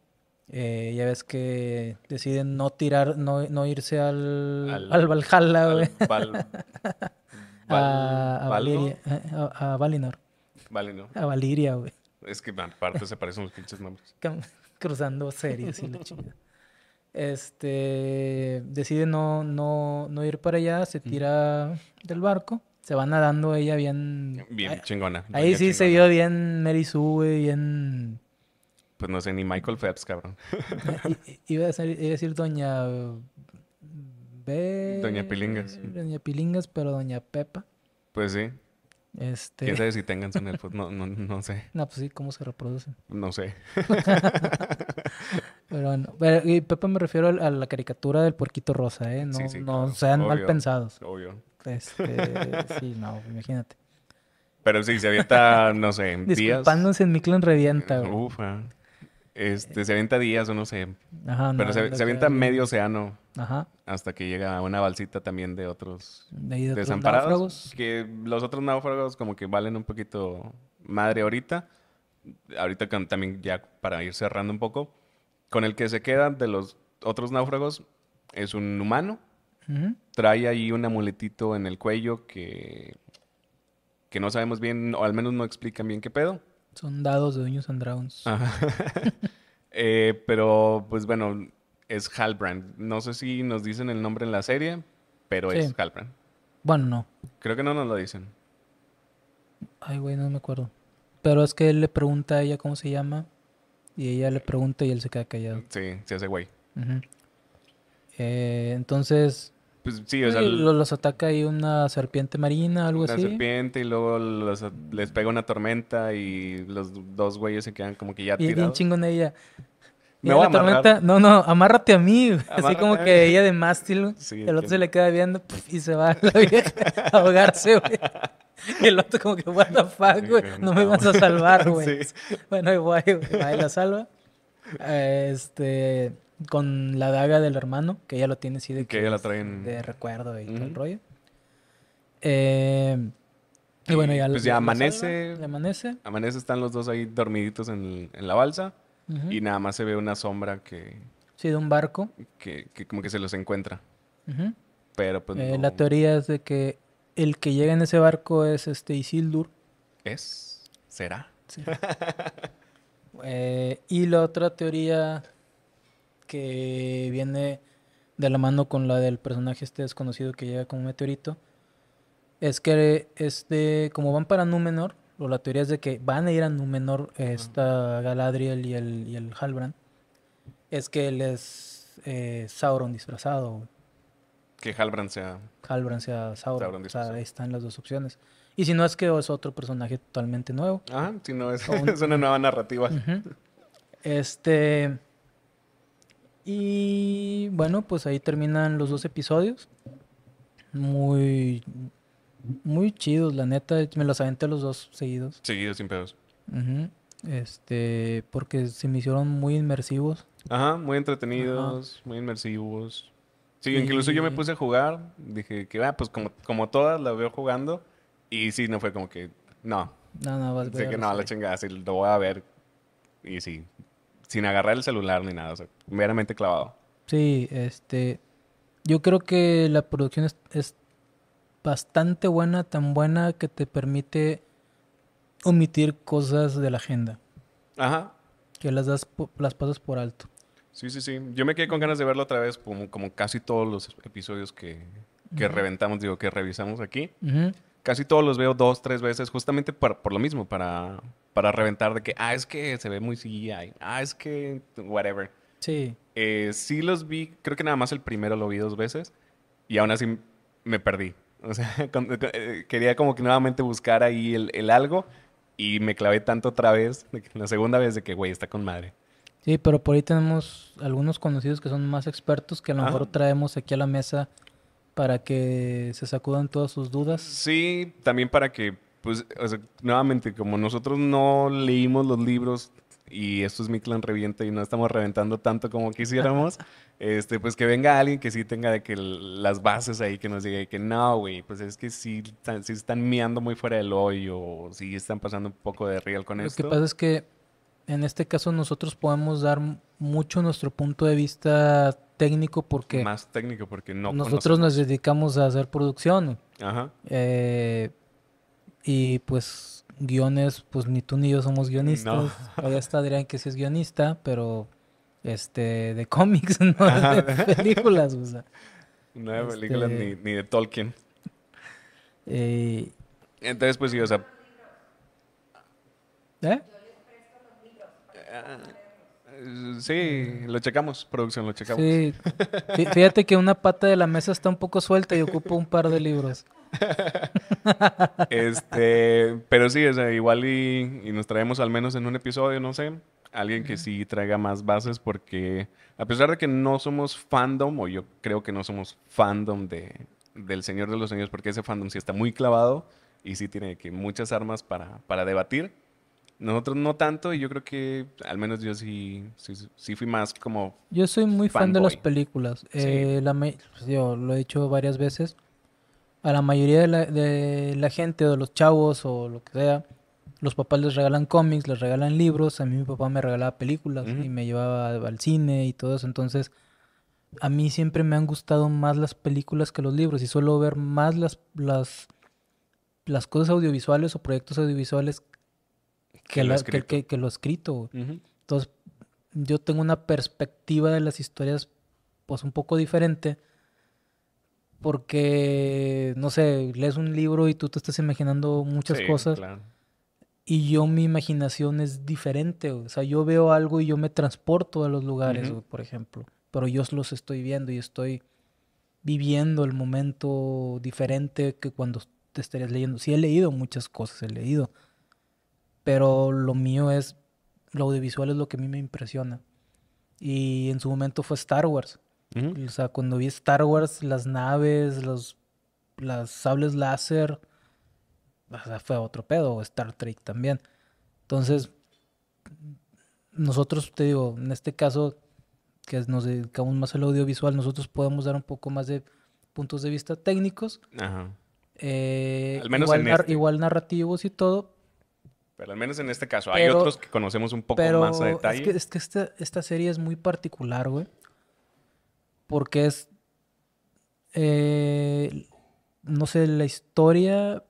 Eh, ya ves que deciden no tirar, no, irse al, al, Valhalla, güey. a, a, Valinor. A Valiria, güey. Es que aparte se parecen los pinches nombres. cruzando series y la Este, decide no, no, no ir para allá, se tira del barco, se va nadando ella bien... Bien chingona. Ahí sí se vio bien Mary Sue, bien... Pues no sé, ni Michael Phelps, cabrón. iba, a decir, doña... B Doña Pilingas. Doña Pilingas, pero doña Pepa. Pues sí. Este... ¿Quién sabe si tengan su Netflix? No, no, no sé. No, pues sí, ¿cómo se reproducen? No sé. pero bueno, pero, y Pepe me refiero a, la caricatura del puerquito rosa, ¿eh? No, no sean mal pensados. Obvio. Este, sí, no, imagínate. Pero sí, se avienta, no sé, en días. en Miclan revienta, güey. Ufa. Este, eh, se avienta días o no sé. pero se, avienta medio océano. Hasta que llega una balsita también de otros desamparados. Náufragos? Que los otros náufragos como que valen un poquito madre ahorita. Ahorita también ya para ir cerrando un poco. Con el que se queda de los otros náufragos es un humano. Trae ahí un amuletito en el cuello que, que no sabemos bien, o al menos no explican bien qué pedo. Son dados de dueños and Dragons. Ah. Eh, pero, pues bueno, es Halbrand. No sé si nos dicen el nombre en la serie, pero es Halbrand. Bueno, no. Creo que no nos lo dicen. Ay, güey, no me acuerdo. Pero es que él le pregunta a ella cómo se llama. Y ella le pregunta y él se queda callado. Sí, se hace güey. Eh, entonces, pues, sí, o sea. los, ataca ahí una serpiente marina, algo así. Una serpiente y luego les pega una tormenta y los dos güeyes se quedan como que ya tirados. Y bien chingón ella. Me voy la tormenta, no, no, amárrate a mí. así como que ella de mástil, el otro se le queda viendo y se va a ahogarse, güey. Y el otro como que, what the fuck, güey, no, me vas a salvar, güey. Bueno, igual, güey, ahí la salva. Este, con la daga del hermano, que ella lo tiene así de que, de recuerdo y todo el rollo. Eh, y bueno, ya, pues ya amanece, amanece. Amanece, están los dos ahí dormiditos en, la balsa y nada más se ve una sombra que... Sí, de un barco. Que, como que se los encuentra. Pero pues... Eh, la teoría es de que el que llega en ese barco es este Isildur. ¿Es? ¿Será? Sí. Eh, y la otra teoría que viene de la mano con la del personaje este desconocido que llega con un meteorito, es que este, como van para Númenor, o la teoría es de que van a ir a Númenor esta Galadriel y el, y el Halbrand, es que él es eh, Sauron disfrazado. Que Halbrand sea... Halbrand sea Sauron. o ahí están las dos opciones. Y si no es que es otro personaje totalmente nuevo. Ah, si no es, una nueva narrativa. Este... Y bueno, pues ahí terminan los dos episodios. Muy, muy chidos, la neta. Me los aventé los dos seguidos. Seguidos, sin pedos. Este, porque se me hicieron muy inmersivos. Ajá, muy entretenidos, muy inmersivos. Sí, incluso yo me puse a jugar. Dije que, va ah, pues como, como todas, la veo jugando. Y sí, no fue como que, no. No, no, vas que no, la chingada, sí, lo voy a ver. Y sí, sin agarrar el celular ni nada, o sea, meramente clavado. Sí, este, yo creo que la producción es, bastante buena, tan buena que te permite omitir cosas de la agenda. Ajá. Que las das, las pasas por alto. Sí, sí, sí. Yo me quedé con ganas de verlo otra vez, como, casi todos los episodios que, reventamos, digo, que revisamos aquí. Ajá casi todos los veo dos, tres veces, justamente por, por lo mismo, para, para reventar de que, ah, es que se ve muy CGI, ah, es que whatever. Sí. Eh, sí los vi, creo que nada más el primero lo vi dos veces y aún así me perdí. O sea, eh, quería como que nuevamente buscar ahí el, algo y me clavé tanto otra vez, la segunda vez de que, güey, está con madre. Sí, pero por ahí tenemos algunos conocidos que son más expertos que a lo mejor traemos aquí a la mesa para que se sacudan todas sus dudas. Sí, también para que, pues, nuevamente, como nosotros no leímos los libros y esto es mi clan y no estamos reventando tanto como quisiéramos, este, pues que venga alguien que sí tenga de que las bases ahí, que nos diga que no, güey, pues es que sí, sí están miando muy fuera del hoyo, o sí están pasando un poco de riel con eso. esto. Lo que pasa es que en este caso nosotros podemos dar mucho nuestro punto de vista técnico porque... Más técnico porque no... Nosotros nos dedicamos a hacer producción. Ajá. Eh, y pues guiones, pues ni tú ni yo somos guionistas. Todavía está Adrián que sí es guionista, pero este de cómics, no de películas. O sea. No de películas este ni, de Tolkien. Eh, Entonces, pues sí, o sea... ¿Eh? Sí, lo checamos, producción, lo checamos. Sí. Fíjate que una pata de la mesa está un poco suelta y ocupa un par de libros. este, pero sí, igual y, nos traemos al menos en un episodio, no sé, alguien que sí traiga más bases porque a pesar de que no somos fandom, o yo creo que no somos fandom de, del Señor de los Señores, porque ese fandom sí está muy clavado y sí tiene que muchas armas para, para debatir, nosotros no tanto, y yo creo que al menos yo sí, sí, fui más como. Yo soy muy fan, de las películas. Eh, la, pues, lo he dicho varias veces. A la mayoría de la, gente, o de los chavos, o lo que sea, los papás les regalan cómics, les regalan libros. A mí mi papá me regalaba películas y me llevaba al cine y todo eso. Entonces, a mí siempre me han gustado más las películas que los libros y suelo ver más las, las, las cosas audiovisuales o proyectos audiovisuales que, lo, que, escrito. Entonces, yo tengo una perspectiva de las historias pues un poco diferente porque, no sé, lees un libro y tú te estás imaginando muchas cosas. Y yo mi imaginación es diferente. O sea, yo veo algo y yo me transporto a los lugares, por ejemplo. Pero yo los estoy viendo y estoy viviendo el momento diferente que cuando te estarías leyendo. Sí he leído muchas cosas, he leído pero lo mío es, lo audiovisual es lo que a mí me impresiona. Y en su momento fue Star Wars. O sea, cuando vi Star Wars, las naves, los las sables láser, o sea, fue otro pedo, o Star Trek también. Entonces, nosotros, te digo, en este caso, que nos dedicamos más al audiovisual, nosotros podemos dar un poco más de puntos de vista técnicos. Ajá. Eh, al menos en igual este. narrativos y todo, pero al menos en este caso, hay otros que conocemos un poco más a detalle. Es que, es que esta, serie es muy particular, güey. Porque es. Eh, no sé, la historia.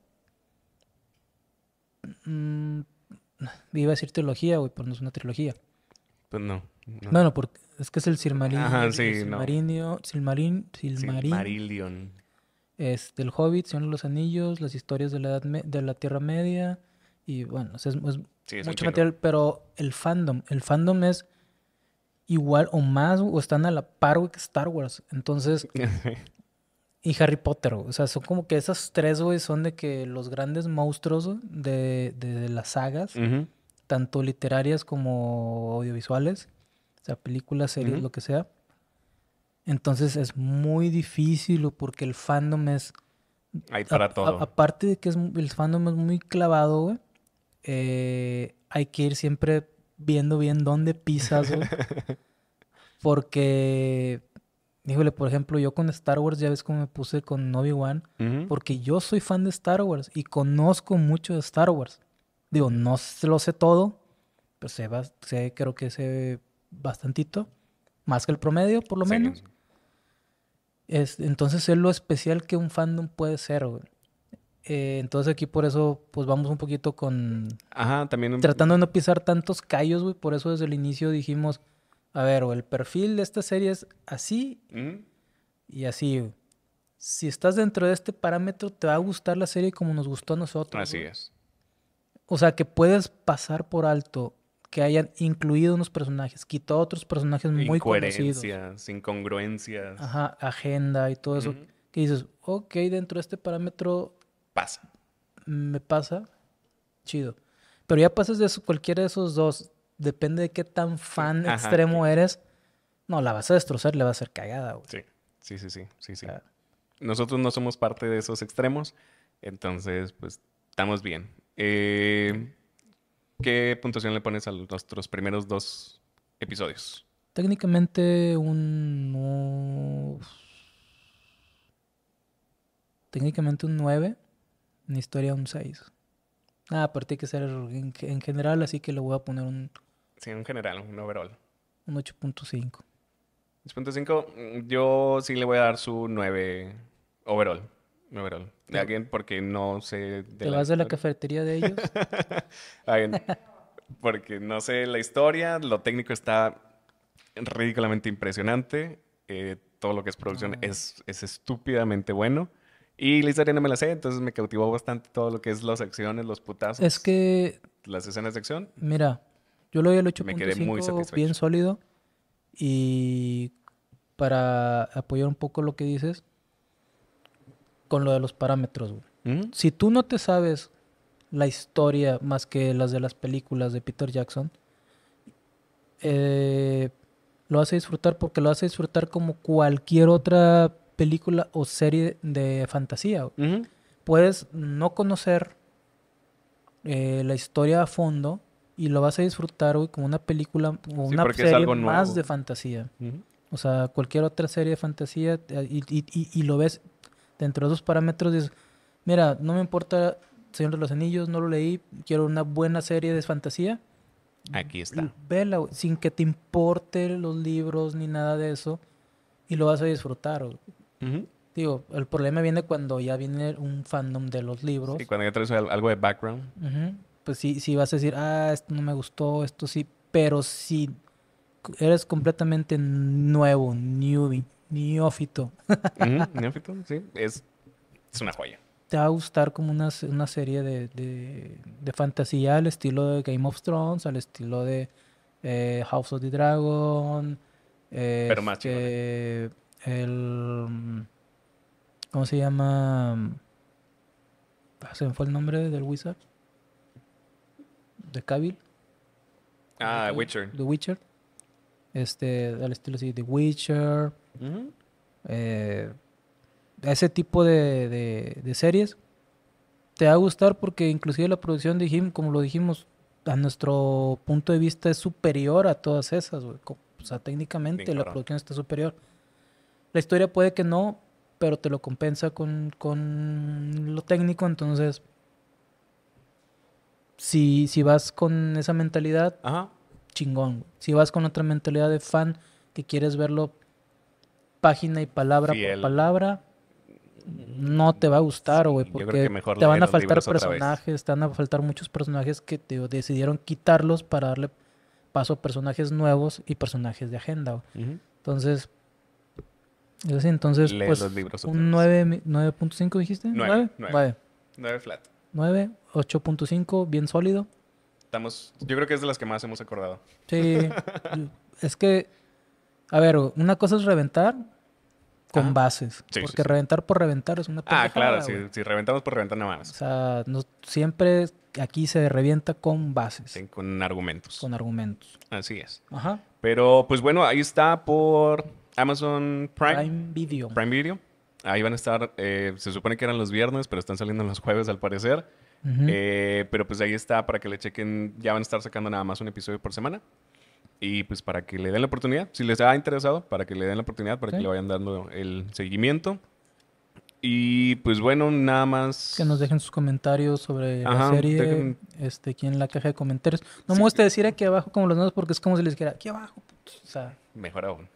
Mm, iba a decir trilogía, güey, pero no es una trilogía. Pues no. No, no, porque es que es el Silmarillion. Ajá, sí, Silmarillion, el Hobbit, son los Anillos, las historias de la, edad de la Tierra Media, y bueno, es, mucho material, pero el fandom, el fandom es igual o más, o están a la par, güey, que Star Wars. Entonces, y Harry Potter, O sea, son como que esas tres, güey, son de que los grandes monstruos de, las sagas, tanto literarias como audiovisuales, o sea, películas, series, lo que sea. Entonces es muy difícil, porque el fandom es... Hay para todo. aparte de que es, el fandom es muy clavado, güey. Eh, hay que ir siempre viendo bien dónde pisas, porque, híjole, por ejemplo, yo con Star Wars ya ves cómo me puse con Obi-Wan, porque yo soy fan de Star Wars y conozco mucho de Star Wars. Digo, no lo sé todo, pero sé, sé creo que sé bastantito, más que el promedio, por lo menos. Es, entonces es lo especial que un fandom puede ser, güey. Eh, entonces aquí por eso pues vamos un poquito con... Ajá, también... Tratando de no pisar tantos callos, güey. Por eso desde el inicio dijimos, a ver, o el perfil de esta serie es así mm. y así, Si estás dentro de este parámetro, te va a gustar la serie como nos gustó a nosotros. Así es. O sea, que puedes pasar por alto que hayan incluido unos personajes, quitado otros personajes muy conocidos. incongruencias. Ajá, agenda y todo eso. Que dices, ok, dentro de este parámetro pasa. Me pasa. Chido. Pero ya pasas de eso, cualquiera de esos dos. Depende de qué tan fan extremo eres. No, la vas a destrozar, le va a hacer cagada, Sí, sí, sí, sí, ah. Nosotros no somos parte de esos extremos, entonces, pues, estamos bien. Eh, ¿Qué puntuación le pones a nuestros primeros dos episodios? Técnicamente un... técnicamente un 9. En historia un 6. Ah, aparte hay que ser en, general, así que le voy a poner un... Sí, en general, un overall. Un 8.5. 8.5, yo sí le voy a dar su 9 overall. Overall. De alguien porque no sé... ¿Te vas de la cafetería de ellos? porque no sé la historia, lo técnico está ridículamente impresionante, eh, todo lo que es producción ah. es, es estúpidamente bueno. Y la historia no me la sé, entonces me cautivó bastante todo lo que es las acciones, los putazos. Es que... Las escenas de acción. Mira, yo lo vi el 8.5 me quedé muy satisfecho. bien sólido. Y para apoyar un poco lo que dices, con lo de los parámetros, güey. Si tú no te sabes la historia más que las de las películas de Peter Jackson, eh, lo hace disfrutar porque lo hace disfrutar como cualquier otra película o serie de fantasía. Puedes no conocer eh, la historia a fondo y lo vas a disfrutar como una película o una serie más de fantasía. O sea, cualquier otra serie de fantasía eh, y, lo ves dentro de esos parámetros. Dices, mira, no me importa Señor de los Anillos, no lo leí, quiero una buena serie de fantasía. Aquí está. Vela, sin que te importe los libros ni nada de eso. Y lo vas a disfrutar. Digo, el problema viene cuando ya viene un fandom de los libros. Y cuando ya traes algo de background. Pues sí, sí vas a decir, ah, esto no me gustó, esto sí. Pero si eres completamente nuevo, newbie, neófito. Neófito, sí. Es, es una joya te va a gustar como una, serie de, de, fantasía al estilo de Game of Thrones, al estilo de eh, House of the Dragon. Pero más este, el. ¿Cómo se llama? Ah, se me fue el nombre del Wizard. De Cavill. Ah, The Witcher. The Witcher. Este, al estilo así, The Witcher. Eh, ese tipo de, series. Te va a gustar porque inclusive la producción de Jim, como lo dijimos, a nuestro punto de vista es superior a todas esas. O sea, técnicamente la producción está superior. La historia puede que no, pero te lo compensa con, lo técnico, entonces si, si vas con esa mentalidad, chingón. Si vas con otra mentalidad de fan que quieres verlo página y palabra por palabra, no te va a gustar, güey, porque te van a faltar personajes, te van a faltar muchos personajes que te decidieron quitarlos para darle paso a personajes nuevos y personajes de agenda. Entonces, entonces, pues, 9.5 dijiste? 9, 9. flat. 9, 8.5, bien sólido. Estamos, yo creo que es de las que más hemos acordado. Sí, es que, a ver, una cosa es reventar con bases. porque reventar por reventar es una Ah, claro, si, reventamos por reventar nada más. O sea, siempre aquí se revienta con bases. con argumentos. Con argumentos. Así es. Ajá. Pero pues bueno, ahí está por Amazon Prime, Prime Video. Prime Video. Ahí van a estar, eh, se supone que eran los viernes, pero están saliendo los jueves al parecer. Eh, pero pues ahí está para que le chequen. Ya van a estar sacando nada más un episodio por semana. Y pues para que le den la oportunidad, si les ha interesado, para que le den la oportunidad, para que le vayan dando el seguimiento. Y pues bueno, nada más. Que nos dejen sus comentarios sobre la serie. Este, aquí en la caja de comentarios. No me gusta decir aquí abajo como los nuevos porque es como si les dijera aquí abajo. O sea mejor aún.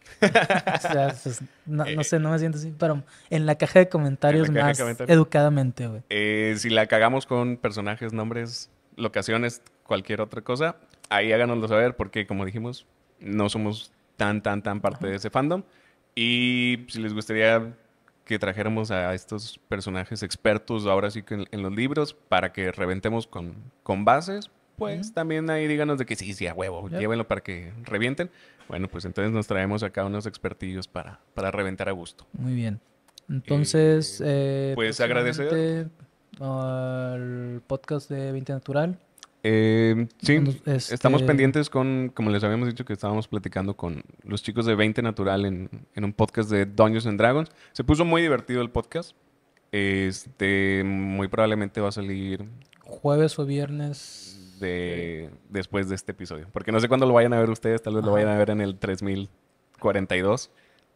no, eh, sé, no me siento así, pero en la caja de comentarios más educadamente, eh, si la cagamos con personajes, nombres, locaciones, cualquier otra cosa, ahí háganoslo saber porque, como dijimos, no somos tan, tan, tan parte de ese fandom. Y si les gustaría que trajéramos a estos personajes expertos ahora sí que en, los libros para que reventemos con, con bases, pues también ahí díganos de que sí, sí, a huevo, llévenlo para que revienten. Bueno, pues entonces nos traemos acá unos expertillos para, para reventar a gusto. Muy bien. Entonces, eh, eh pues, agradecer al ah, podcast de 20 Natural. Eh, sí, estamos este, pendientes con, como les habíamos dicho que estábamos platicando con los chicos de 20 Natural en, un podcast de Dungeons and Dragons. Se puso muy divertido el podcast. Este, muy probablemente va a salir jueves o viernes después de este episodio. Porque no sé cuándo lo vayan a ver ustedes, tal vez lo vayan a ver en el 3042.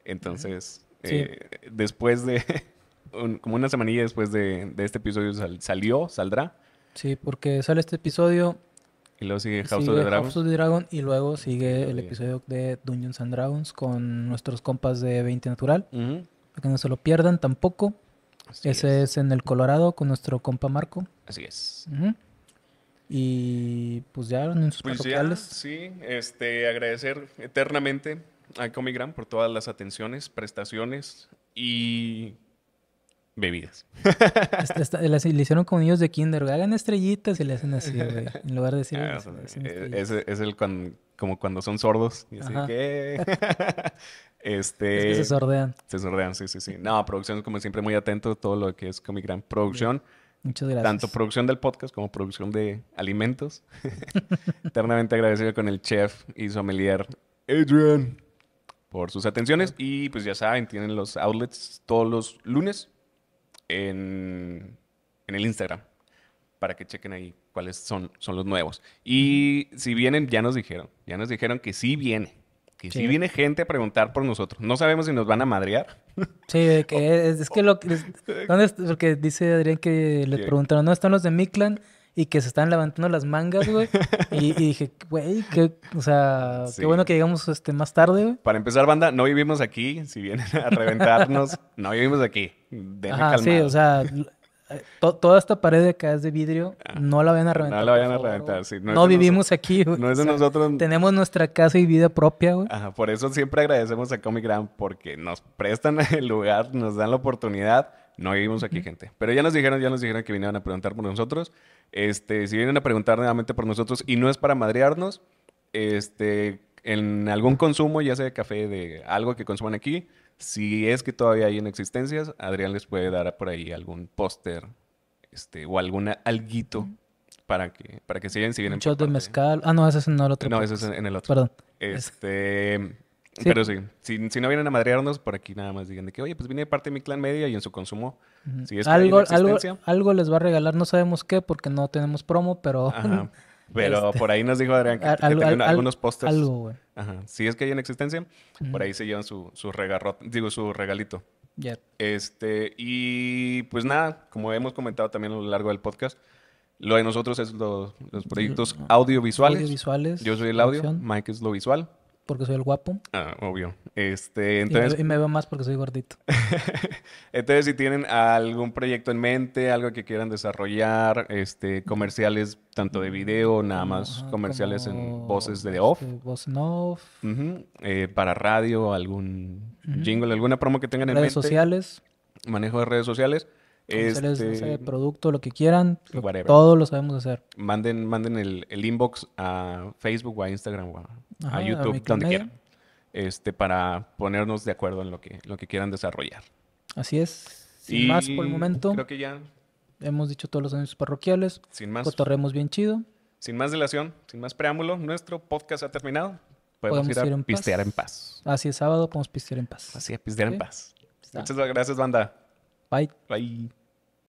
Entonces, eh, después de, como una semanilla después de, este episodio salió, saldrá. Sí, porque sale este episodio. Y luego sigue House of the Dragon. y luego sigue el episodio de Dungeons and Dragons con nuestros compas de 20 Natural. Que no se lo pierdan tampoco. Ese es. en el Colorado con nuestro compa Marco. Así es. Y pues ya en sus pues sí, este, agradecer eternamente a Comigram por todas las atenciones, prestaciones y bebidas. las le hicieron con niños de kinder, hagan estrellitas y le hacen así, En lugar de decir... Ah, e, es, el como cuando son sordos. Eh". este, se sordean. Se sordean, sí, sí, sí. No, producción como siempre muy atento, todo lo que es Comic Gran Producción. Muchas gracias. Tanto producción del podcast como producción de alimentos. Eternamente agradecido con el chef y sommelier Adrian por sus atenciones. Y pues ya saben, tienen los outlets todos los lunes en, en el Instagram para que chequen ahí cuáles son, son los nuevos. Y si vienen, ya nos dijeron, ya nos dijeron que sí viene que si viene gente a preguntar por nosotros. No sabemos si nos van a madrear. Sí, que es, que lo que... Es, porque dice Adrián que le preguntaron, ¿no están los de Miclan? Y que se están levantando las mangas, güey. Y, dije, güey, qué, o sea, qué bueno que llegamos este, más tarde, güey. Para empezar, banda, no vivimos aquí. Si vienen a reventarnos, no vivimos aquí. Denle calmar. sí, o sea, eh, toda esta pared de acá de vidrio, ah, no la vayan a reventar. No la vayan a reventar, No, vivimos aquí, No es de nosotros. Tenemos nuestra casa y vida propia, güey. por eso siempre agradecemos a Comic Grand porque nos prestan el lugar, nos dan la oportunidad. No vivimos aquí, gente. Pero ya nos dijeron, ya nos dijeron que vinieron a preguntar por nosotros. Este, si vienen a preguntar nuevamente por nosotros y no es para madrearnos, este, en algún consumo, ya sea de café, de algo que consuman aquí, si es que todavía hay en existencias, Adrián les puede dar por ahí algún póster este, o alguna alguito para que para que se si vienen. Shot de mezcal. Ah, no, ese es en el otro. No, ese es en el otro. Perdón. Este. Pero sí, si, no vienen a madrearnos, por aquí nada más digan de que, oye, pues vine de parte de mi clan media y en su consumo. si es que algo, algo, algo, les va a regalar, no sabemos qué, porque no tenemos promo, pero pero este, por ahí nos dijo Adrián que, algunos pósters. Algo, güey. Si es que hay en existencia, por ahí se llevan su, su digo, su regalito. Ya. Este, y pues nada, como hemos comentado también a lo largo del podcast, lo de nosotros es los, los proyectos audiovisuales. audiovisuales. Yo soy el audio, Mike es lo visual porque soy el guapo. Ah, obvio. Este, entonces... y, me, veo más porque soy gordito. entonces, si tienen algún proyecto en mente, algo que quieran desarrollar, este, comerciales tanto de video, nada mm, más comerciales en voces de este, off. Voces voz off. Eh, para radio, algún jingle, alguna promo que tengan en mente. Redes sociales. Manejo de redes sociales. Este, producto, lo que quieran, todo lo sabemos hacer. Manden, manden el, inbox a Facebook o a Instagram o a, YouTube, donde quieran. Este, para ponernos de acuerdo en lo que, lo que quieran desarrollar. Así es. Sin más por el momento. Creo que ya. Hemos dicho todos los anuncios parroquiales. Sin más. Cotorremos bien chido. Sin más dilación, sin más preámbulo, nuestro podcast ha terminado. Podemos, ir, a pistear en paz. Así es, sábado podemos pistear en paz. Así es, pistear en paz. Muchas gracias, banda. Bye. Bye.